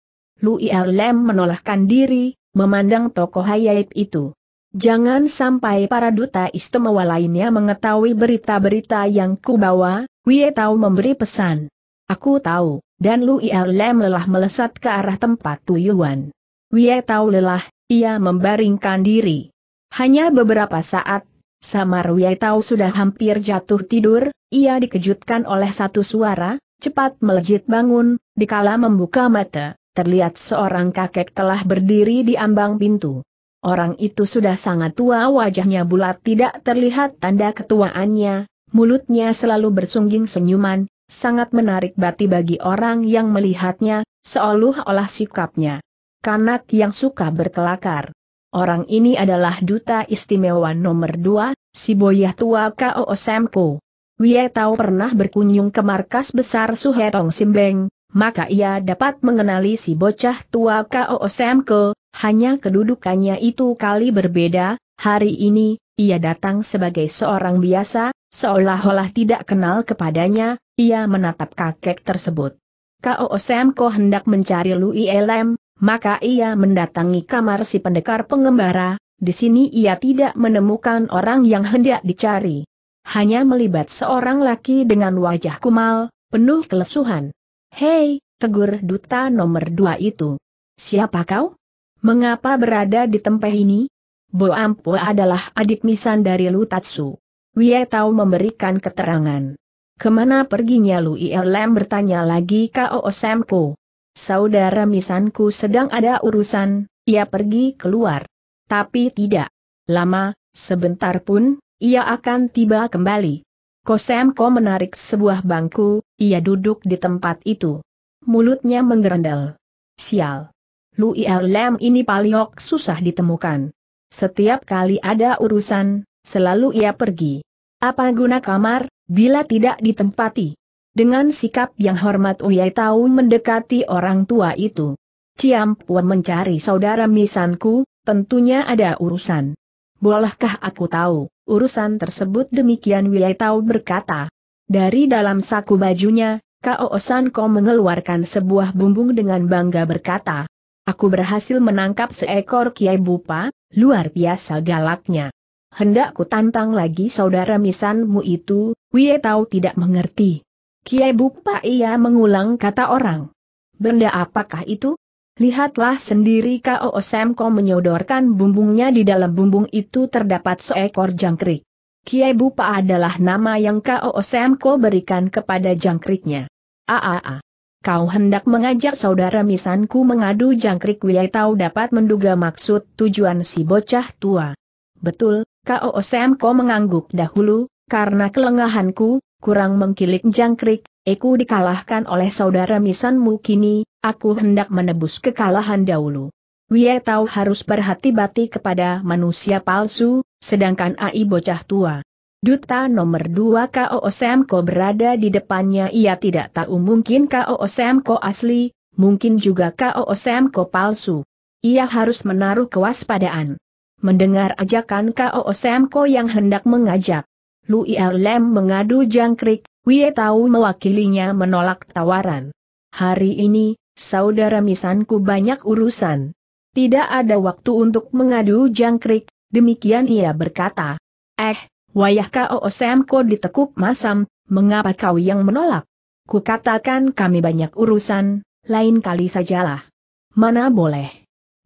Lui er Lem menolakkan diri, memandang tokoh hayaib itu. Jangan sampai para duta istimewa lainnya mengetahui berita-berita yang kubawa, Wei Tau memberi pesan. Aku tahu dan Lu Lem lelah melesat ke arah tempat tuyuan. Wie Tau lelah, ia membaringkan diri. Hanya beberapa saat, Samar Wie Tau sudah hampir jatuh tidur, ia dikejutkan oleh satu suara, cepat melejit bangun, dikala membuka mata, terlihat seorang kakek telah berdiri di ambang pintu. Orang itu sudah sangat tua wajahnya bulat tidak terlihat tanda ketuaannya, mulutnya selalu bersungging senyuman, sangat menarik bati bagi orang yang melihatnya, seolah-olah sikapnya. Kanak yang suka berkelakar. Orang ini adalah duta istimewa nomor dua, si boyah tua K.O. Semko. Wie Tao pernah berkunjung ke markas besar Suhetong Simbeng, maka ia dapat mengenali si bocah tua K.O. Semko, hanya kedudukannya itu kali berbeda, hari ini, ia datang sebagai seorang biasa, Seolah-olah tidak kenal kepadanya, ia menatap kakek tersebut. Kau kau hendak mencari Lu ILM, maka ia mendatangi kamar si pendekar pengembara, di sini ia tidak menemukan orang yang hendak dicari. Hanya melibat seorang laki dengan wajah kumal, penuh kelesuhan. Hei, tegur duta nomor dua itu. Siapa kau? Mengapa berada di tempat ini? Bo Ampo adalah adik misan dari Lu Tatsu. Wie Tao memberikan keterangan. Kemana perginya Lu Lem bertanya lagi Kao Semko. Saudara misanku sedang ada urusan, ia pergi keluar. Tapi tidak lama, sebentar pun, ia akan tiba kembali. Kosemko menarik sebuah bangku, ia duduk di tempat itu. Mulutnya menggerendel. Sial. Lu Lem ini paliok susah ditemukan. Setiap kali ada urusan, selalu ia pergi. Apa guna kamar, bila tidak ditempati? Dengan sikap yang hormat Uyai tahu mendekati orang tua itu. Ciam Puan mencari saudara misanku, tentunya ada urusan. Bolehkah aku tahu, urusan tersebut demikian Uyai tahu berkata. Dari dalam saku bajunya, Kao Ko mengeluarkan sebuah bumbung dengan bangga berkata. Aku berhasil menangkap seekor kiai bupa, luar biasa galaknya hendak ku tantang lagi saudara misanmu itu, Wie Tau tidak mengerti. Kiai Bukpa ia mengulang kata orang. Benda apakah itu? Lihatlah sendiri K.O. Semko menyodorkan bumbungnya di dalam bumbung itu terdapat seekor jangkrik. Kiai Bupa adalah nama yang K.O. Semko berikan kepada jangkriknya. Aaa. Kau hendak mengajak saudara misanku mengadu jangkrik Tau dapat menduga maksud tujuan si bocah tua. Betul, K.O. Semko mengangguk dahulu, karena kelengahanku, kurang mengkilik jangkrik, aku dikalahkan oleh saudara misanmu kini, aku hendak menebus kekalahan dahulu. Wie Tau harus berhati-hati kepada manusia palsu, sedangkan AI bocah tua. Duta nomor 2 K.O. Semko berada di depannya ia tidak tahu mungkin K.O. Semko asli, mungkin juga K.O. Semko palsu. Ia harus menaruh kewaspadaan mendengar ajakan K.O. Osemko yang hendak mengajak. Lui Lem mengadu jangkrik, Wie Tahu mewakilinya menolak tawaran. Hari ini, saudara misanku banyak urusan. Tidak ada waktu untuk mengadu jangkrik, demikian ia berkata. Eh, wayah K.O. Osemko ditekuk masam, mengapa kau yang menolak? Kukatakan kami banyak urusan, lain kali sajalah. Mana boleh.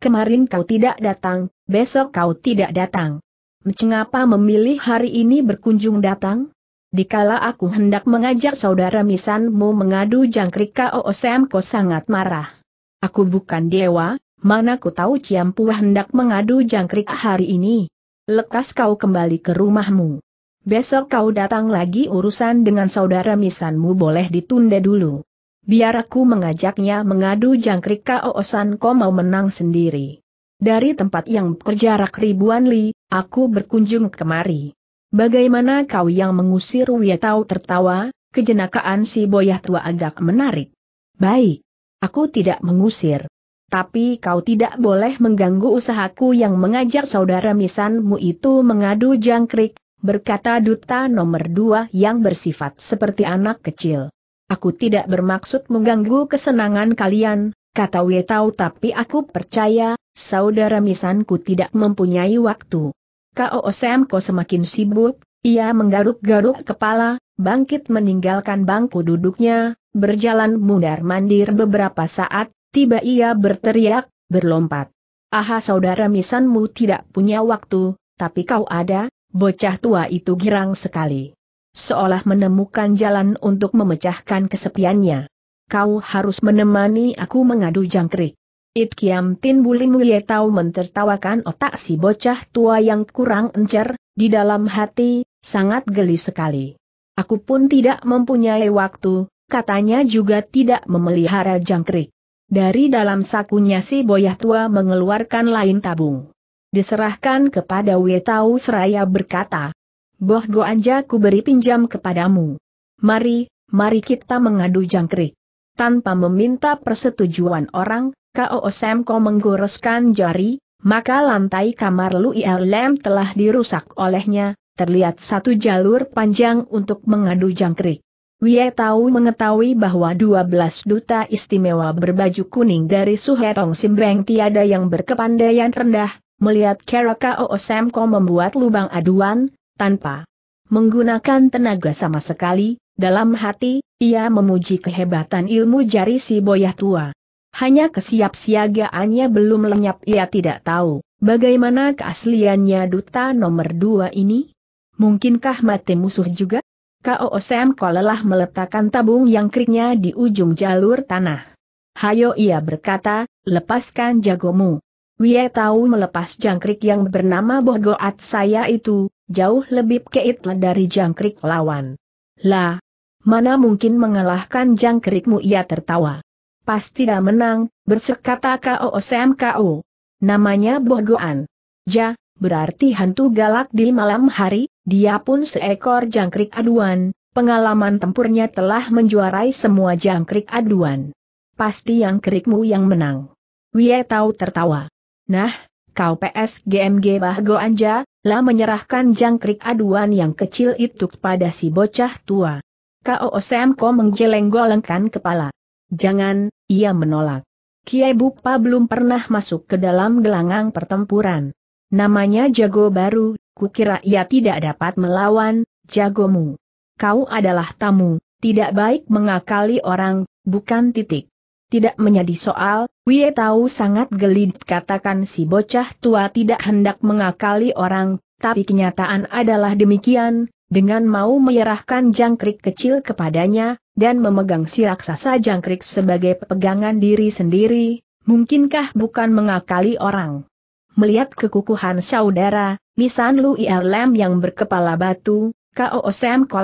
Kemarin kau tidak datang, besok kau tidak datang. Mengapa memilih hari ini berkunjung datang? Dikala aku hendak mengajak saudara misanmu mengadu jangkrik Osem, kau sangat marah. Aku bukan dewa, mana ku tahu Ciampu hendak mengadu jangkrik hari ini. Lekas kau kembali ke rumahmu. Besok kau datang lagi urusan dengan saudara misanmu boleh ditunda dulu. Biar aku mengajaknya mengadu jangkrik Koosan kau mau menang sendiri. Dari tempat yang berjarak ribuan li, aku berkunjung kemari. Bagaimana kau yang mengusir Wiatau tertawa, kejenakaan si boyah tua agak menarik. Baik. Aku tidak mengusir. Tapi kau tidak boleh mengganggu usahaku yang mengajak saudara misanmu itu mengadu jangkrik, berkata duta nomor dua yang bersifat seperti anak kecil. Aku tidak bermaksud mengganggu kesenangan kalian, kata Wetau tapi aku percaya, saudara misanku tidak mempunyai waktu. Kau kau semakin sibuk, ia menggaruk-garuk kepala, bangkit meninggalkan bangku duduknya, berjalan mundar-mandir beberapa saat, tiba ia berteriak, berlompat. Aha saudara misanmu tidak punya waktu, tapi kau ada, bocah tua itu girang sekali. Seolah menemukan jalan untuk memecahkan kesepiannya kau harus menemani aku mengadu jangkrik. It Kiam Tin buli wietau tahu mencertawakan otak si bocah tua yang kurang encer, di dalam hati, sangat geli sekali. Aku pun tidak mempunyai waktu, katanya juga tidak memelihara jangkrik. Dari dalam sakunya si boyah tua mengeluarkan lain tabung. Diserahkan kepada wietau seraya berkata, Boh go aja ku beri pinjam kepadamu. Mari, mari kita mengadu jangkrik tanpa meminta persetujuan orang, K.O. Semko menggoreskan jari, maka lantai kamar Lu Lem telah dirusak olehnya, terlihat satu jalur panjang untuk mengadu jangkrik. Wie Tahu mengetahui bahwa 12 duta istimewa berbaju kuning dari Suhetong Simbeng tiada yang berkepandaian rendah, melihat Kera K.O. Semko membuat lubang aduan, tanpa menggunakan tenaga sama sekali, dalam hati, ia memuji kehebatan ilmu jari si boyah tua. Hanya kesiapsiagaannya belum lenyap ia tidak tahu, bagaimana keasliannya duta nomor dua ini? Mungkinkah mati musuh juga? K.O. Sam lelah meletakkan tabung yang keringnya di ujung jalur tanah. Hayo ia berkata, lepaskan jagomu. Wie tahu melepas jangkrik yang bernama Bogoat saya itu, jauh lebih keitlah dari jangkrik lawan. Lah, mana mungkin mengalahkan jangkrikmu ia tertawa. Pasti dah menang, bersekata KOOCMKO. Namanya Bogoan. Ja, berarti hantu galak di malam hari, dia pun seekor jangkrik aduan, pengalaman tempurnya telah menjuarai semua jangkrik aduan. Pasti yang kerikmu yang menang. Wie tahu tertawa. Nah, kau PSGMG Bahgoan Ja, lah menyerahkan jangkrik aduan yang kecil itu kepada si bocah tua. Kao Osemko menggeleng-golengkan kepala. Jangan, ia menolak. Kiai Bupa belum pernah masuk ke dalam gelanggang pertempuran. Namanya jago baru, kukira ia tidak dapat melawan, jagomu. Kau adalah tamu, tidak baik mengakali orang, bukan titik. Tidak menjadi soal, Wie tahu sangat gelit katakan si bocah tua tidak hendak mengakali orang, tapi kenyataan adalah demikian, dengan mau menyerahkan jangkrik kecil kepadanya, dan memegang si raksasa jangkrik sebagai pegangan diri sendiri, mungkinkah bukan mengakali orang? Melihat kekukuhan saudara, Misan Lu Lam yang berkepala batu, K.O.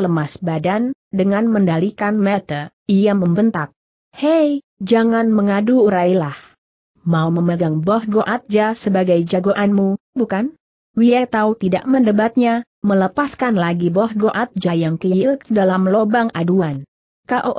lemas badan, dengan mendalikan mata, ia membentak. Hei, jangan mengadu urailah. Mau memegang Boh Goatja sebagai jagoanmu, bukan? Wie tahu tidak mendebatnya, melepaskan lagi Boh Goat Jayang Kiil dalam lobang aduan. K.O.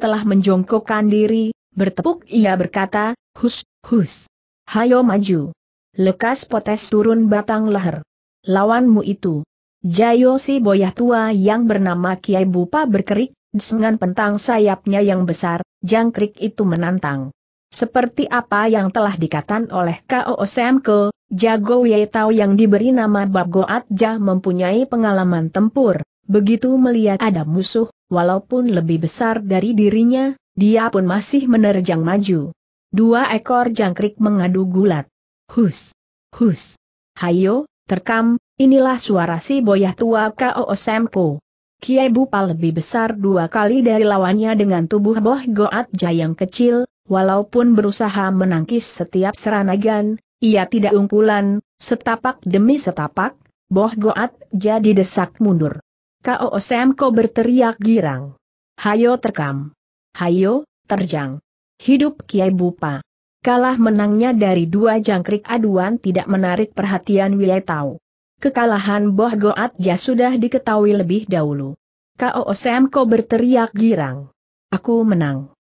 telah menjongkokkan diri, bertepuk ia berkata, hus, hus. Hayo maju. Lekas potes turun batang leher. Lawanmu itu. Jayo si boyah tua yang bernama Kiai Bupa berkerik, dengan pentang sayapnya yang besar, jangkrik itu menantang. Seperti apa yang telah dikatakan oleh K.O. Jago Yaitau yang diberi nama Bab ja mempunyai pengalaman tempur. Begitu melihat ada musuh, walaupun lebih besar dari dirinya, dia pun masih menerjang maju. Dua ekor jangkrik mengadu gulat. Hus! Hus! Hayo, terkam, inilah suara si boyah tua K.O. Semko. Kiai Bupal lebih besar dua kali dari lawannya dengan tubuh Boh Goat Jayang kecil, walaupun berusaha menangkis setiap seranagan, ia tidak ungkulan, setapak demi setapak, Boh Goat jadi desak mundur. Koosemko berteriak girang. Hayo terkam. Hayo, terjang. Hidup Kiai Bupa. Kalah menangnya dari dua jangkrik aduan tidak menarik perhatian Wiyai Tau. Kekalahan Boh Goat Ja sudah diketahui lebih dahulu. Koosemko berteriak girang. Aku menang.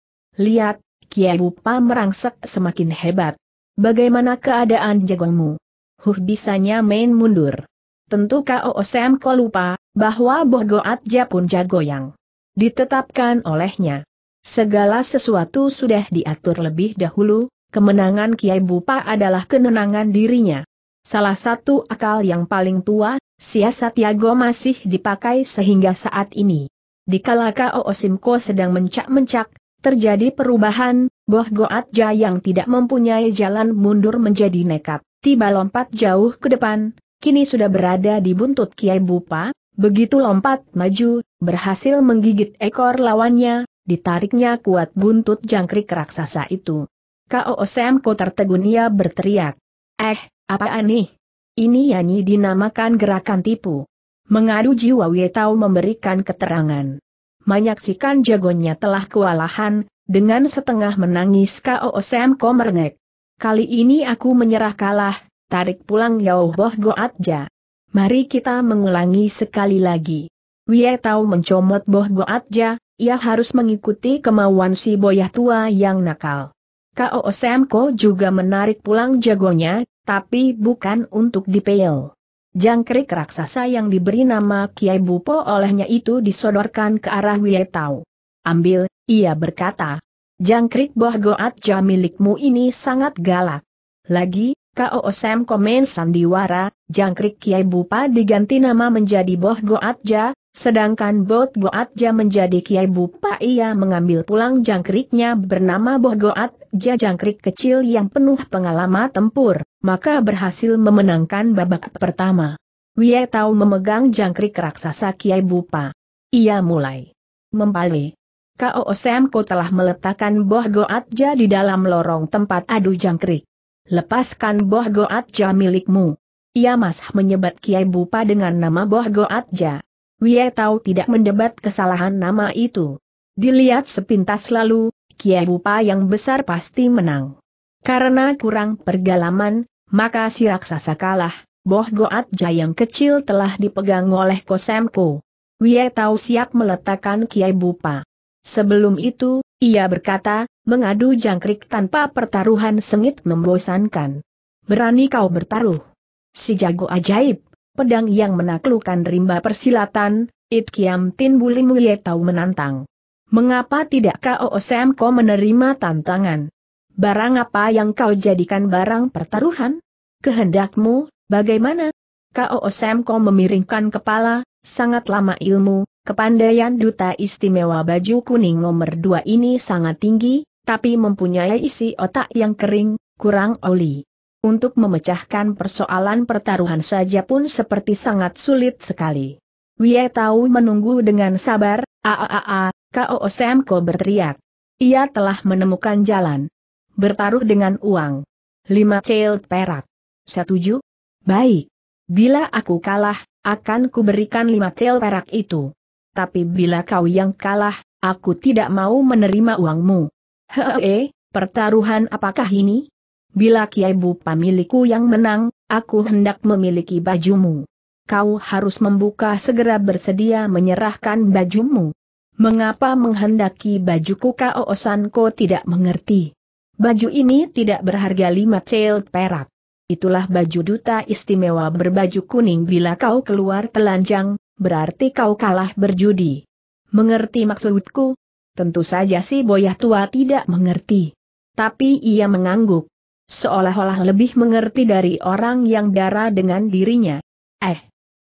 Lihat, Kiai Bupa merangsek semakin hebat. Bagaimana keadaan jagongmu? Huh bisanya main mundur. Tentu kau osem kau lupa, bahwa pun Japun yang ditetapkan olehnya. Segala sesuatu sudah diatur lebih dahulu, kemenangan Kiai Bupa adalah kenenangan dirinya. Salah satu akal yang paling tua, siasat Yago masih dipakai sehingga saat ini. Dikala K.O. Simko sedang mencak-mencak, terjadi perubahan, Boh Goat Ja yang tidak mempunyai jalan mundur menjadi nekat, tiba lompat jauh ke depan, kini sudah berada di buntut Kiai Bupa, begitu lompat maju, berhasil menggigit ekor lawannya, ditariknya kuat buntut jangkrik raksasa itu. K.O. tertegun ia berteriak. Eh, apa aneh? Ini yani dinamakan gerakan tipu. Mengadu jiwa Wietau memberikan keterangan. Menyaksikan jagonya telah kewalahan, dengan setengah menangis Kao Sam merengek. Kali ini aku menyerah kalah, tarik pulang Yao Boh Goatja. Mari kita mengulangi sekali lagi. Wie Tau mencomot Boh Goatja, ia harus mengikuti kemauan si boyah tua yang nakal. Kao ko juga menarik pulang jagonya, tapi bukan untuk dipel. Jangkrik raksasa yang diberi nama Kiai Bupo olehnya itu disodorkan ke arah Wie Tau. Ambil, ia berkata, jangkrik Boh Goat milikmu ini sangat galak. Lagi, KOSM komen sandiwara, jangkrik Kiai Bupa diganti nama menjadi Boh Goat sedangkan Bot Goat menjadi Kiai Bupa ia mengambil pulang jangkriknya bernama Boh Goat jangkrik kecil yang penuh pengalaman tempur, maka berhasil memenangkan babak pertama. tahu memegang jangkrik raksasa Kiai Bupa. Ia mulai membalik. K.O. Semko telah meletakkan Boh Goatja di dalam lorong tempat adu jangkrik. Lepaskan Boh Goatja milikmu. Ia masih menyebat Kiai Bupa dengan nama Boh Goatja. Wie Tau tidak mendebat kesalahan nama itu. Dilihat sepintas lalu, Kiai Bupa yang besar pasti menang. Karena kurang pergalaman, maka si raksasa kalah, Boh Goatja yang kecil telah dipegang oleh Kosemko. Wie Tau siap meletakkan Kiai Bupa. Sebelum itu, ia berkata, mengadu jangkrik tanpa pertaruhan sengit membosankan. Berani kau bertaruh. Si jago ajaib, pedang yang menaklukkan rimba persilatan, It Kiam Tin Buli Mulia tahu menantang. Mengapa tidak kau OSM kau menerima tantangan? Barang apa yang kau jadikan barang pertaruhan? Kehendakmu, bagaimana? Kau OSM kau memiringkan kepala, sangat lama ilmu, Kepandaian Duta Istimewa Baju Kuning nomor dua ini sangat tinggi, tapi mempunyai isi otak yang kering, kurang oli. Untuk memecahkan persoalan pertaruhan saja pun seperti sangat sulit sekali. Wie tahu menunggu dengan sabar, aaa, K.O. berteriak. Ia telah menemukan jalan. Bertaruh dengan uang. Lima cel perak. Setuju? Baik. Bila aku kalah, akan kuberikan lima cel perak itu tapi bila kau yang kalah, aku tidak mau menerima uangmu. Hehehe, pertaruhan apakah ini? Bila Kiai Bu pamiliku yang menang, aku hendak memiliki bajumu. Kau harus membuka segera bersedia menyerahkan bajumu. Mengapa menghendaki bajuku Kau Kaosanko tidak mengerti? Baju ini tidak berharga lima cel perak. Itulah baju duta istimewa berbaju kuning bila kau keluar telanjang, berarti kau kalah berjudi. Mengerti maksudku? Tentu saja si boyah tua tidak mengerti. Tapi ia mengangguk. Seolah-olah lebih mengerti dari orang yang darah dengan dirinya. Eh.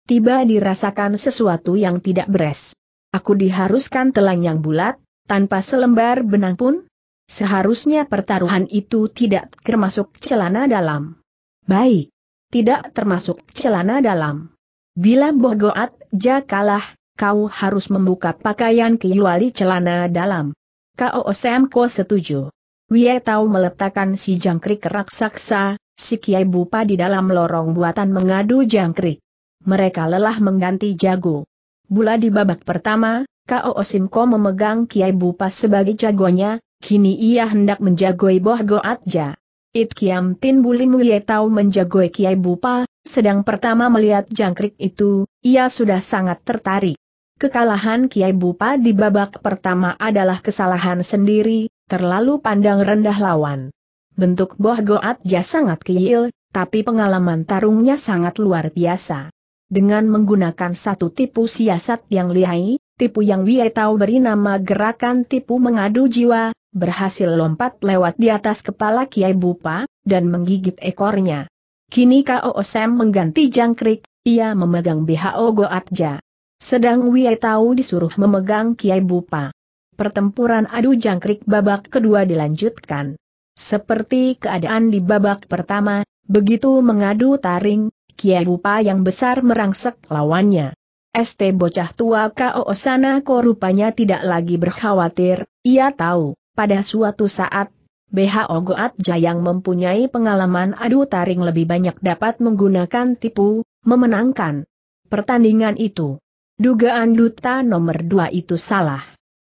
Tiba dirasakan sesuatu yang tidak beres. Aku diharuskan telanjang yang bulat, tanpa selembar benang pun? Seharusnya pertaruhan itu tidak termasuk celana dalam. Baik. Tidak termasuk celana dalam. Bila Bogoat jakalah, kau harus membuka pakaian kecuali celana dalam. Kau Semko setuju. Wie tahu meletakkan si jangkrik raksasa, si Kiai Bupa di dalam lorong buatan mengadu jangkrik. Mereka lelah mengganti jago. Bula di babak pertama, Kao Osimko memegang Kiai Bupa sebagai jagonya, kini ia hendak menjagoi Boh Goatja. It Kiam Tin Bulim Tau menjagoi Kiai Bupa, sedang pertama melihat jangkrik itu, ia sudah sangat tertarik. Kekalahan Kiai Bupa di babak pertama adalah kesalahan sendiri, terlalu pandang rendah lawan. Bentuk Boh Goatja sangat kecil, tapi pengalaman tarungnya sangat luar biasa. Dengan menggunakan satu tipu siasat yang lihai, tipu yang Wei tahu beri nama gerakan tipu mengadu jiwa, berhasil lompat lewat di atas kepala Kiai Bupa, dan menggigit ekornya. Kini Kao Sam mengganti jangkrik, ia memegang BHO Goatja. Sedang Wei Tau disuruh memegang Kiai Bupa. Pertempuran adu jangkrik babak kedua dilanjutkan. Seperti keadaan di babak pertama, begitu mengadu taring, Kiai Bupa yang besar merangsek lawannya. ST bocah tua Kao Sanako rupanya tidak lagi berkhawatir, ia tahu, pada suatu saat, BHO Goat Jayang mempunyai pengalaman adu taring lebih banyak dapat menggunakan tipu, memenangkan pertandingan itu. Dugaan duta nomor dua itu salah.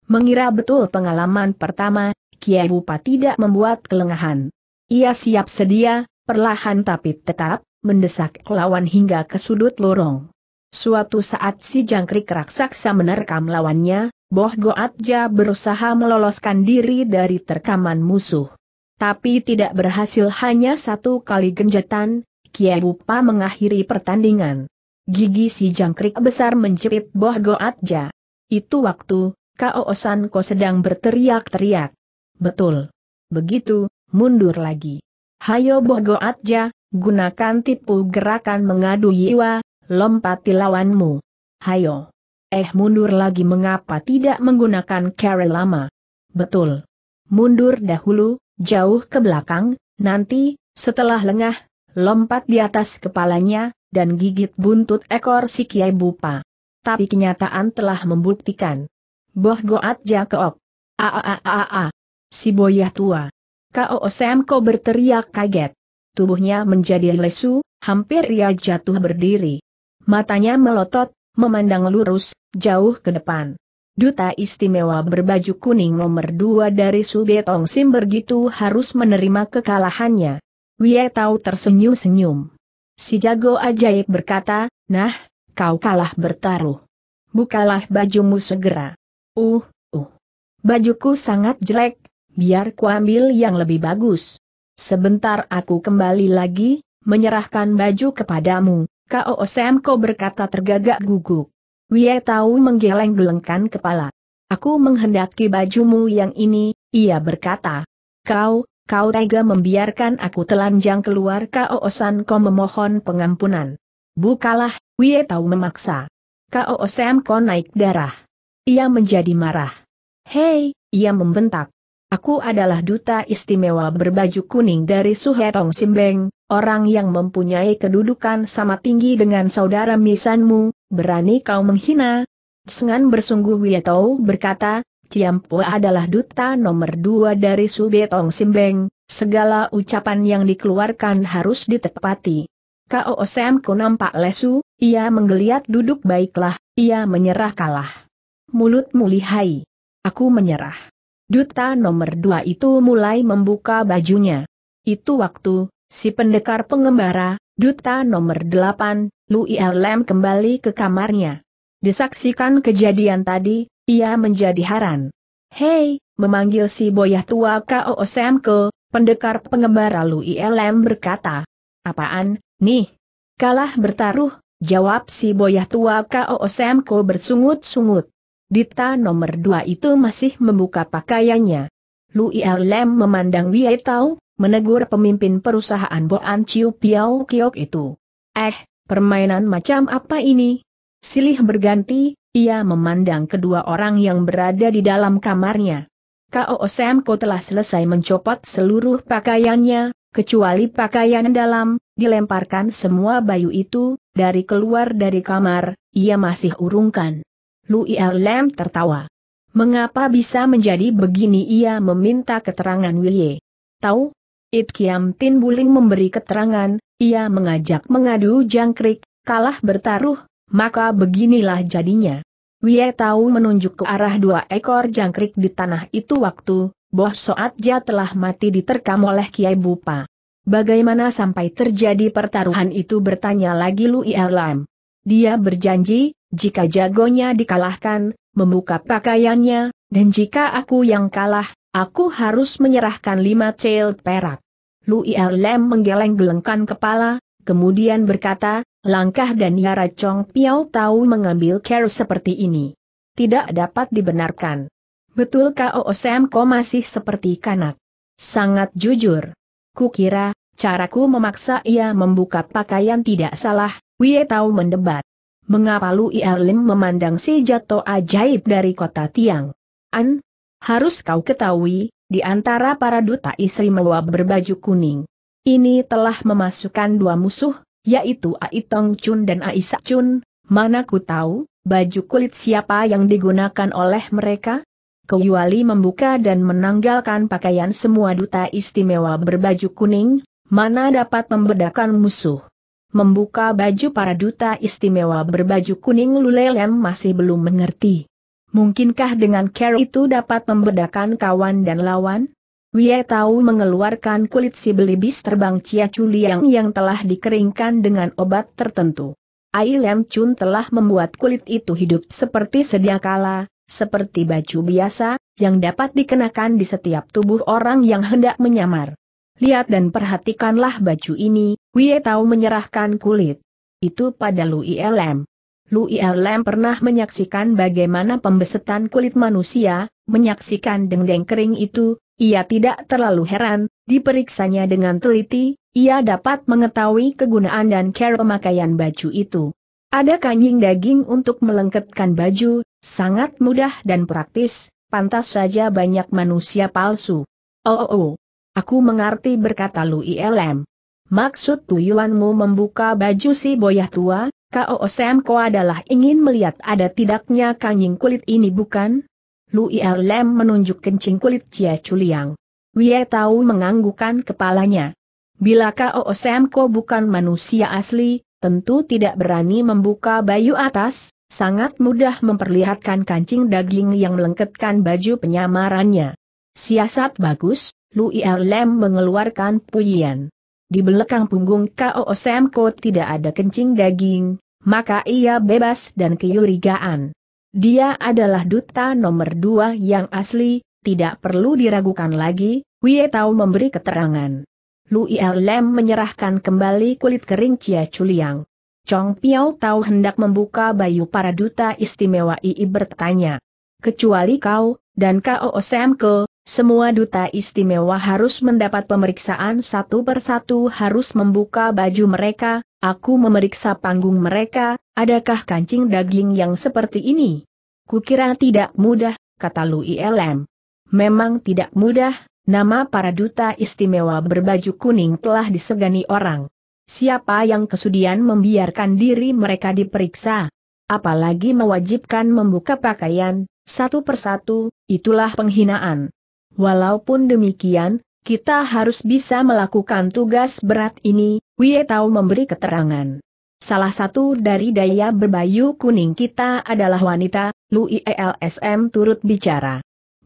Mengira betul pengalaman pertama, Kiai Bupa tidak membuat kelengahan. Ia siap sedia, perlahan tapi tetap, mendesak lawan hingga ke sudut lorong. Suatu saat si jangkrik raksasa menerkam lawannya, Boh Goatja berusaha meloloskan diri dari terkaman musuh. Tapi tidak berhasil hanya satu kali genjatan, Kiai Bupa mengakhiri pertandingan. Gigi si jangkrik besar menjepit Boh Goatja. Itu waktu, Osan Ko sedang berteriak-teriak. Betul. Begitu, mundur lagi. Hayo Boh Goatja, gunakan tipu gerakan mengadu jiwa, lompati lawanmu. Hayo. Eh mundur lagi mengapa tidak menggunakan carry lama? Betul. Mundur dahulu, jauh ke belakang, nanti, setelah lengah, lompat di atas kepalanya, dan gigit buntut ekor si Kiai Bupa. Tapi kenyataan telah membuktikan. Boh goat jakeok. a Si boyah tua. K.O. berteriak kaget. Tubuhnya menjadi lesu, hampir ia jatuh berdiri. Matanya melotot, memandang lurus, jauh ke depan. Duta istimewa berbaju kuning nomor dua dari Subetong Sim begitu harus menerima kekalahannya. Wie Tau tersenyum-senyum. Si jago ajaib berkata, nah, kau kalah bertaruh. Bukalah bajumu segera. Uh, uh. Bajuku sangat jelek, biar kuambil yang lebih bagus. Sebentar aku kembali lagi, menyerahkan baju kepadamu, Kao Semko berkata tergagak gugup. Wie tahu menggeleng-gelengkan kepala. Aku menghendaki bajumu yang ini, ia berkata. Kau, kau tega membiarkan aku telanjang keluar Kao kau memohon pengampunan. Bukalah, Wie tahu memaksa. Kao Semko naik darah. Ia menjadi marah. Hei, ia membentak. Aku adalah duta istimewa berbaju kuning dari Suhetong Simbeng, orang yang mempunyai kedudukan sama tinggi dengan saudara misanmu, berani kau menghina? Sengan bersungguh Wietou berkata, Ciampua adalah duta nomor dua dari Subetong Simbeng, segala ucapan yang dikeluarkan harus ditepati. Kau osem ku nampak lesu, ia menggeliat duduk baiklah, ia menyerah kalah. Mulut Mulihai, Aku menyerah. Duta nomor dua itu mulai membuka bajunya. Itu waktu, si pendekar pengembara, Duta nomor delapan, Louis Lem kembali ke kamarnya. Disaksikan kejadian tadi, ia menjadi haran. Hei, memanggil si boyah tua K.O. Semko, pendekar pengembara Louis Lem berkata. Apaan, nih? Kalah bertaruh, jawab si boyah tua K.O. Semko bersungut-sungut. Dita nomor dua itu masih membuka pakaiannya. Lu Lem memandang Wei Tao, menegur pemimpin perusahaan Boan Chiu Piao Kiok itu. Eh, permainan macam apa ini? Silih berganti, ia memandang kedua orang yang berada di dalam kamarnya. Kao Semko telah selesai mencopot seluruh pakaiannya, kecuali pakaian dalam, dilemparkan semua bayu itu, dari keluar dari kamar, ia masih urungkan. Lu Lem tertawa. Mengapa bisa menjadi begini ia meminta keterangan Wilye. Tahu? It Kiam Tin Buling memberi keterangan, ia mengajak mengadu jangkrik, kalah bertaruh, maka beginilah jadinya. Wilye tahu menunjuk ke arah dua ekor jangkrik di tanah itu waktu, Boh Soatja telah mati diterkam oleh Kiai Bupa. Bagaimana sampai terjadi pertaruhan itu bertanya lagi Lu Alam. Dia berjanji, jika jagonya dikalahkan, membuka pakaiannya, dan jika aku yang kalah, aku harus menyerahkan lima cel perak. Lu Lem menggeleng-gelengkan kepala, kemudian berkata, langkah dan Yara Chong Piao tahu mengambil care seperti ini. Tidak dapat dibenarkan. Betulkah Oosem kau masih seperti kanak? Sangat jujur. Kukira, caraku memaksa ia membuka pakaian tidak salah, Wie tahu mendebat. Mengapa Lu Ia memandang si jato ajaib dari kota Tiang? An, harus kau ketahui, di antara para duta istri Mewa berbaju kuning. Ini telah memasukkan dua musuh, yaitu Aitong Chun dan Aisak Chun, mana ku tahu, baju kulit siapa yang digunakan oleh mereka? Kecuali membuka dan menanggalkan pakaian semua duta istimewa berbaju kuning, mana dapat membedakan musuh membuka baju para duta istimewa berbaju kuning Lulelem masih belum mengerti. Mungkinkah dengan care itu dapat membedakan kawan dan lawan? Wie tahu mengeluarkan kulit si belibis terbang Cia Chuliang yang telah dikeringkan dengan obat tertentu. Ai Lem Chun telah membuat kulit itu hidup seperti sedia kala, seperti baju biasa, yang dapat dikenakan di setiap tubuh orang yang hendak menyamar. Lihat dan perhatikanlah baju ini, Wie Tao menyerahkan kulit. Itu pada Lu ILM. Lu ILM pernah menyaksikan bagaimana pembesetan kulit manusia, menyaksikan dengdeng kering itu, ia tidak terlalu heran, diperiksanya dengan teliti, ia dapat mengetahui kegunaan dan care pemakaian baju itu. Ada kanjing daging untuk melengketkan baju, sangat mudah dan praktis, pantas saja banyak manusia palsu. Oh, oh, oh. Aku mengerti berkata Lui ILM. Maksud tuyuanmu membuka baju si boyah tua, K.O. adalah ingin melihat ada tidaknya kanying kulit ini bukan? Lui ILM menunjuk kencing kulit Cia culiang. Wie tahu menganggukan kepalanya. Bila K.O. bukan manusia asli, tentu tidak berani membuka baju atas, sangat mudah memperlihatkan kancing daging yang melengketkan baju penyamarannya. Siasat bagus, Lui Lem mengeluarkan pujian. Di belakang punggung K.O. Semko tidak ada kencing daging, maka ia bebas dan keyurigaan. Dia adalah duta nomor dua yang asli, tidak perlu diragukan lagi, Wie Tao memberi keterangan. Lui Lem menyerahkan kembali kulit kering Cia Chuliang. Chong Piao Tao hendak membuka bayu para duta istimewa II bertanya. Kecuali kau, dan K.O. Semko, semua duta istimewa harus mendapat pemeriksaan satu persatu harus membuka baju mereka, aku memeriksa panggung mereka, adakah kancing daging yang seperti ini? Kukira tidak mudah, kata Lu ILM. Memang tidak mudah, nama para duta istimewa berbaju kuning telah disegani orang. Siapa yang kesudian membiarkan diri mereka diperiksa? Apalagi mewajibkan membuka pakaian, satu persatu, itulah penghinaan. Walaupun demikian, kita harus bisa melakukan tugas berat ini, Wie Tao memberi keterangan. Salah satu dari daya berbayu kuning kita adalah wanita, Lui Lsm turut bicara.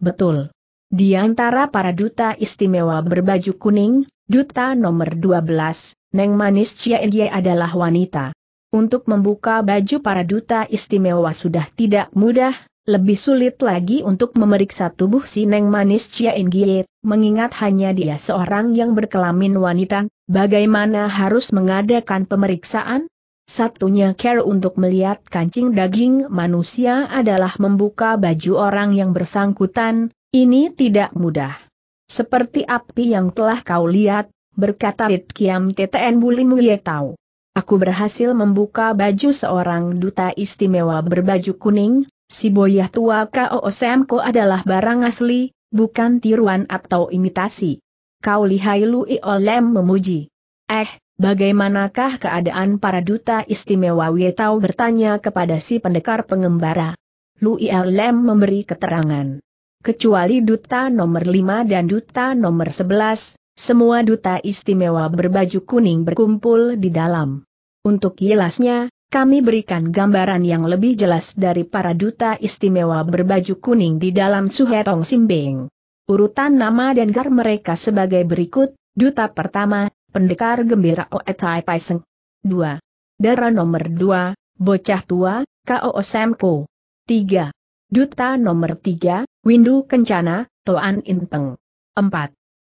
Betul. Di antara para duta istimewa berbaju kuning, duta nomor 12, Neng Manis Ciai adalah wanita. Untuk membuka baju para duta istimewa sudah tidak mudah, lebih sulit lagi untuk memeriksa tubuh si Neng Manis Chia Ingiet, mengingat hanya dia seorang yang berkelamin wanita, bagaimana harus mengadakan pemeriksaan? Satunya care untuk melihat kancing daging manusia adalah membuka baju orang yang bersangkutan, ini tidak mudah. Seperti api yang telah kau lihat, berkata Rit Kiam TTN Mulia tahu. Aku berhasil membuka baju seorang duta istimewa berbaju kuning, Si boyah tua K.O. Semko adalah barang asli, bukan tiruan atau imitasi. Kau lihai Lui Olem memuji. Eh, bagaimanakah keadaan para duta istimewa Wietau bertanya kepada si pendekar pengembara. Lui Olem memberi keterangan. Kecuali duta nomor 5 dan duta nomor 11, semua duta istimewa berbaju kuning berkumpul di dalam. Untuk jelasnya, kami berikan gambaran yang lebih jelas dari para duta istimewa berbaju kuning di dalam Suhetong Simbing. Urutan nama dan gar mereka sebagai berikut, Duta pertama, Pendekar Gembira Oetai Paiseng. 2. Dara nomor 2, Bocah Tua, K.O. Semko. 3. Duta nomor 3, Windu Kencana, Toan Inteng. 4.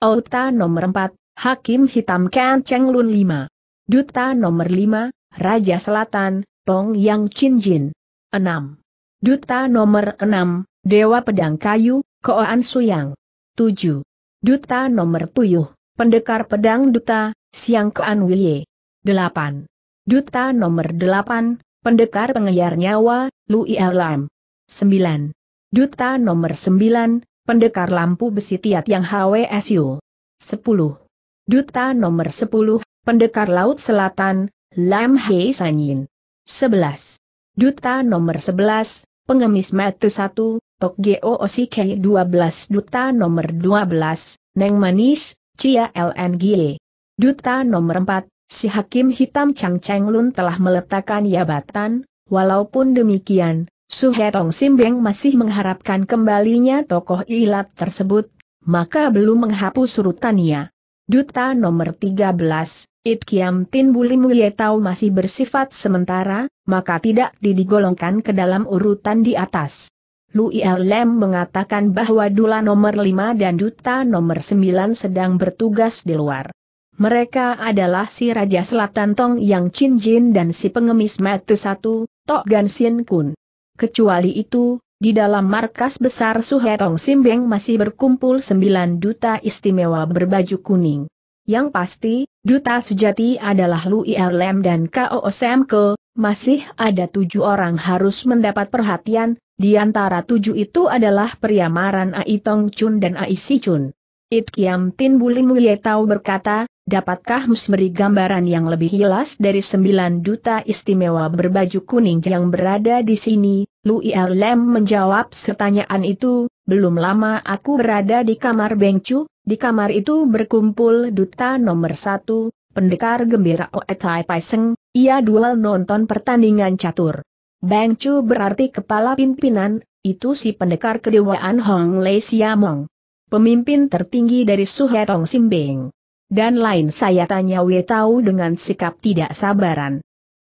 Outa nomor 4, Hakim Hitam Ken Cheng Lun 5. Duta nomor 5, Raja Selatan, Tong Yang Chin Jin. 6. Duta nomor 6, Dewa Pedang Kayu, Koan Suyang. 7. Duta nomor 7, Pendekar Pedang Duta, Siang Koan Wiye. 8. Duta nomor 8, Pendekar Pengejar Nyawa, Lu Alam. 9. Duta nomor 9, Pendekar Lampu Besi Tiat Yang HWSU. 10. Duta nomor 10, Pendekar Laut Selatan, Lam Hei Sanyin. 11. Duta nomor 11, pengemis mati 1, Tok Geo Osike 12 Duta nomor 12, Neng Manis, Cia LNG. E. Duta nomor 4, si Hakim Hitam Chang Cheng Lun telah meletakkan jabatan, walaupun demikian, Su Sim Simbeng masih mengharapkan kembalinya tokoh ilat tersebut, maka belum menghapus surutannya. Duta nomor 13, It Kiam Tin mulia tahu masih bersifat sementara, maka tidak didigolongkan ke dalam urutan di atas. Lui Lem mengatakan bahwa Dula nomor 5 dan Duta nomor 9 sedang bertugas di luar. Mereka adalah si Raja Selatan Tong Yang Chin Jin dan si pengemis Matu Satu, Tok Gan Sien Kun. Kecuali itu, di dalam markas besar Suhetong Simbeng masih berkumpul 9 duta istimewa berbaju kuning. Yang pasti, Duta sejati adalah Lu Erlem dan K.O. Semko, masih ada tujuh orang harus mendapat perhatian, di antara tujuh itu adalah Priamaran Ai Tong Chun dan Ai Si Chun. It Kiam Tin Buli Mulyetau berkata, dapatkah Mus beri gambaran yang lebih jelas dari sembilan duta istimewa berbaju kuning yang berada di sini? Lu Erlem menjawab pertanyaan itu, belum lama aku berada di kamar Chu, di kamar itu berkumpul duta nomor satu, pendekar gembira Oe oh Tai Paiseng, ia duel nonton pertandingan catur. Bang Chu berarti kepala pimpinan, itu si pendekar kedewaan Hong Lei Siamong. Pemimpin tertinggi dari Suhetong Simbing. Dan lain saya tanya Wei tahu dengan sikap tidak sabaran.